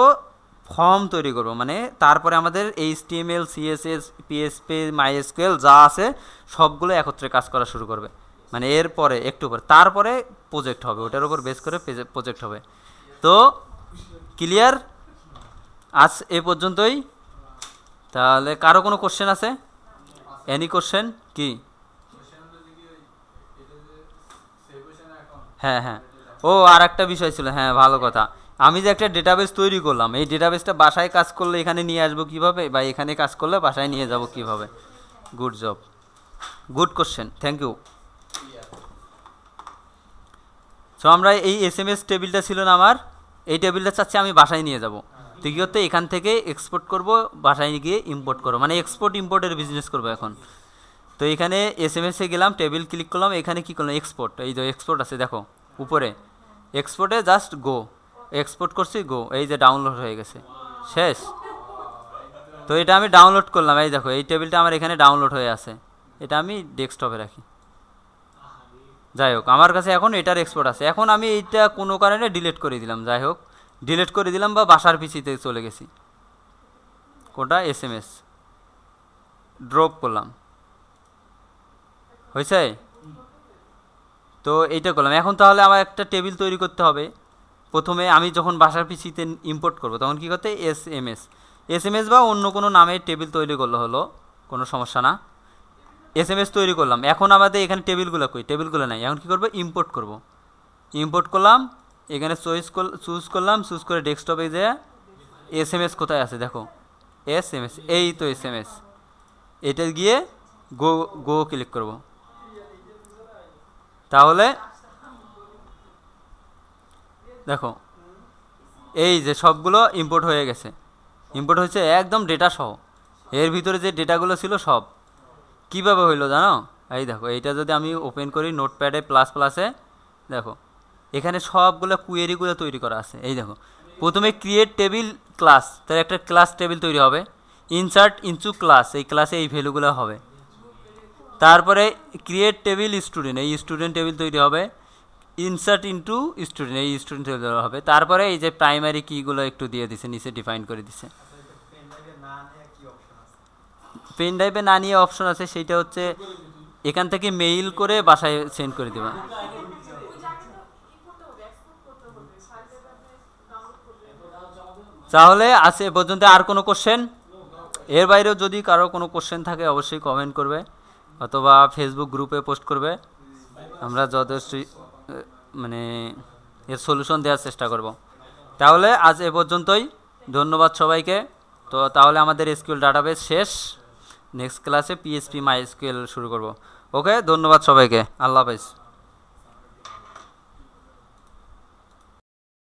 ফর্ম তৈরি করব মানে তারপরে আমাদের H M L CSS PSP SQL যা আছে সবগুলো একত্রে কাজ করা শুরু করবে মানে এরপরে একটু পরে তারপরে প্রজেক্ট হবে ওটার উপর বেস করে প্রজেক্ট হবে তো ক্লিয়ার আজ এ পর্যন্তই তাহলে কারো কোনো কোশ্চেন আছে এনি কোশ্চেন কি হ্যাঁ হ্যাঁ ও আর একটা বিষয় ছিল হ্যাঁ ভালো কথা আমি যে একটা ডেটাবেস তৈরি করলাম এই ডেটাবেসটা বাসায় কাজ করলে এখানে নিয়ে আসবো কিভাবে বা এখানে কাজ করলে বাসায় নিয়ে যাব কিভাবে good job good question thank you so আমরা এই এস এম এস টেবিলটা ছিল না আমার এই টেবিলটা চাচ্ছি আমি বাসায় নিয়ে যাব তৃতীয়ত এখান থেকে এক্সপোর্ট করব বাসায় গিয়ে ইম্পোর্ট করবো মানে এক্সপোর্ট ইম্পোর্টের বিজনেস করব এখন তো এখানে এস এম এসে গেলাম টেবিল ক্লিক করলাম এখানে কী করলাম এক্সপোর্ট এই যে এক্সপোর্ট আছে দেখো উপরে এক্সপোর্টে জাস্ট গো এক্সপোর্ট করছি গো এই যে ডাউনলোড হয়ে গেছে শেষ তো এটা আমি ডাউনলোড করলাম এই দেখো এই টেবিলটা আমার এখানে ডাউনলোড হয়ে আছে এটা আমি ডেস্কটপে রাখি যাই হোক আমার কাছে এখন এটার এক্সপোর্ট আছে এখন আমি এইটা কোনো কারণে ডিলিট করে দিলাম যাই হোক ডিলেট করে দিলাম বা বাসার পিছিতে চলে গেছি কোটা এস এম এস ড্রপ করলাম হয়েছে তো এইটা করলাম এখন তাহলে আমার একটা টেবিল তৈরি করতে হবে প্রথমে আমি যখন বাসার পিসিতে ইম্পোর্ট করব তখন কী করতে S M S S M S বা অন্য কোনো নামের টেবিল তৈরি করলে হলো কোনো সমস্যা না এস এম এস তৈরি করলাম এখন আমাদের এখানে টেবিলগুলো কই টেবিলগুলো নাই এখন কী করবো ইম্পোর্ট করব ইম্পোর্ট করলাম এখানে চয়েস চুজ করলাম চুজ করে ডেস্কটপে যে এস এম এস কোথায় আছে দেখো এস এম এস এই তো এস এম এস এটা গিয়ে গো গো ক্লিক করব তাহলে দেখো এই যে সবগুলো ইম্পোর্ট হয়ে গেছে ইম্পোর্ট হয়েছে একদম ডেটা সহ এর ভিতরে যে ডেটাগুলো ছিল সব কীভাবে হইলো জানো এই দেখো এইটা যদি আমি ওপেন করি নোটপ্যাডে প্লাস প্লাসে দেখো এখানে সবগুলো কুয়েরিগুলো তৈরি করা আছে এই দেখো প্রথমে ক্রিয়েট টেবিল ক্লাস তার একটা ক্লাস টেবিল তৈরি হবে ইনসার্ট ইনচু ক্লাস এই ক্লাসে এই ভ্যালুগুলো হবে তারপরে ক্রিয়েট টেবিল স্টুডেন্ট এই স্টুডেন্ট টেবিল তৈরি হবে ইনসার্ট ইনটু স্টুডেন্ট এই স্টুডেন্ট টেবিল হবে তারপরে এই যে প্রাইমারি কীগুলো একটু দিয়ে দিছে নিচে ডিফাইন করে দিছে পেন ড্রাইভে না নিয়ে অপশন আছে সেইটা হচ্ছে এখান থেকে মেইল করে বাসায় সেন্ড করে দেবা তাহলে আজ এ পর্যন্ত আর কোনো কোশ্চেন এর বাইরেও যদি কারো কোনো কোশ্চেন থাকে অবশ্যই কমেন্ট করবে অথবা ফেসবুক গ্রুপে পোস্ট করবে আমরা যথেষ্ট মানে এর সলিউশন দেওয়ার চেষ্টা করব তাহলে আজ এ পর্যন্তই ধন্যবাদ সবাইকে তো তাহলে আমাদের স্কুল ডাটাবেস শেষ নেক্সট ক্লাসে পিএসপি মাই স্কুল শুরু করব ওকে ধন্যবাদ সবাইকে আল্লাহ হাফেজ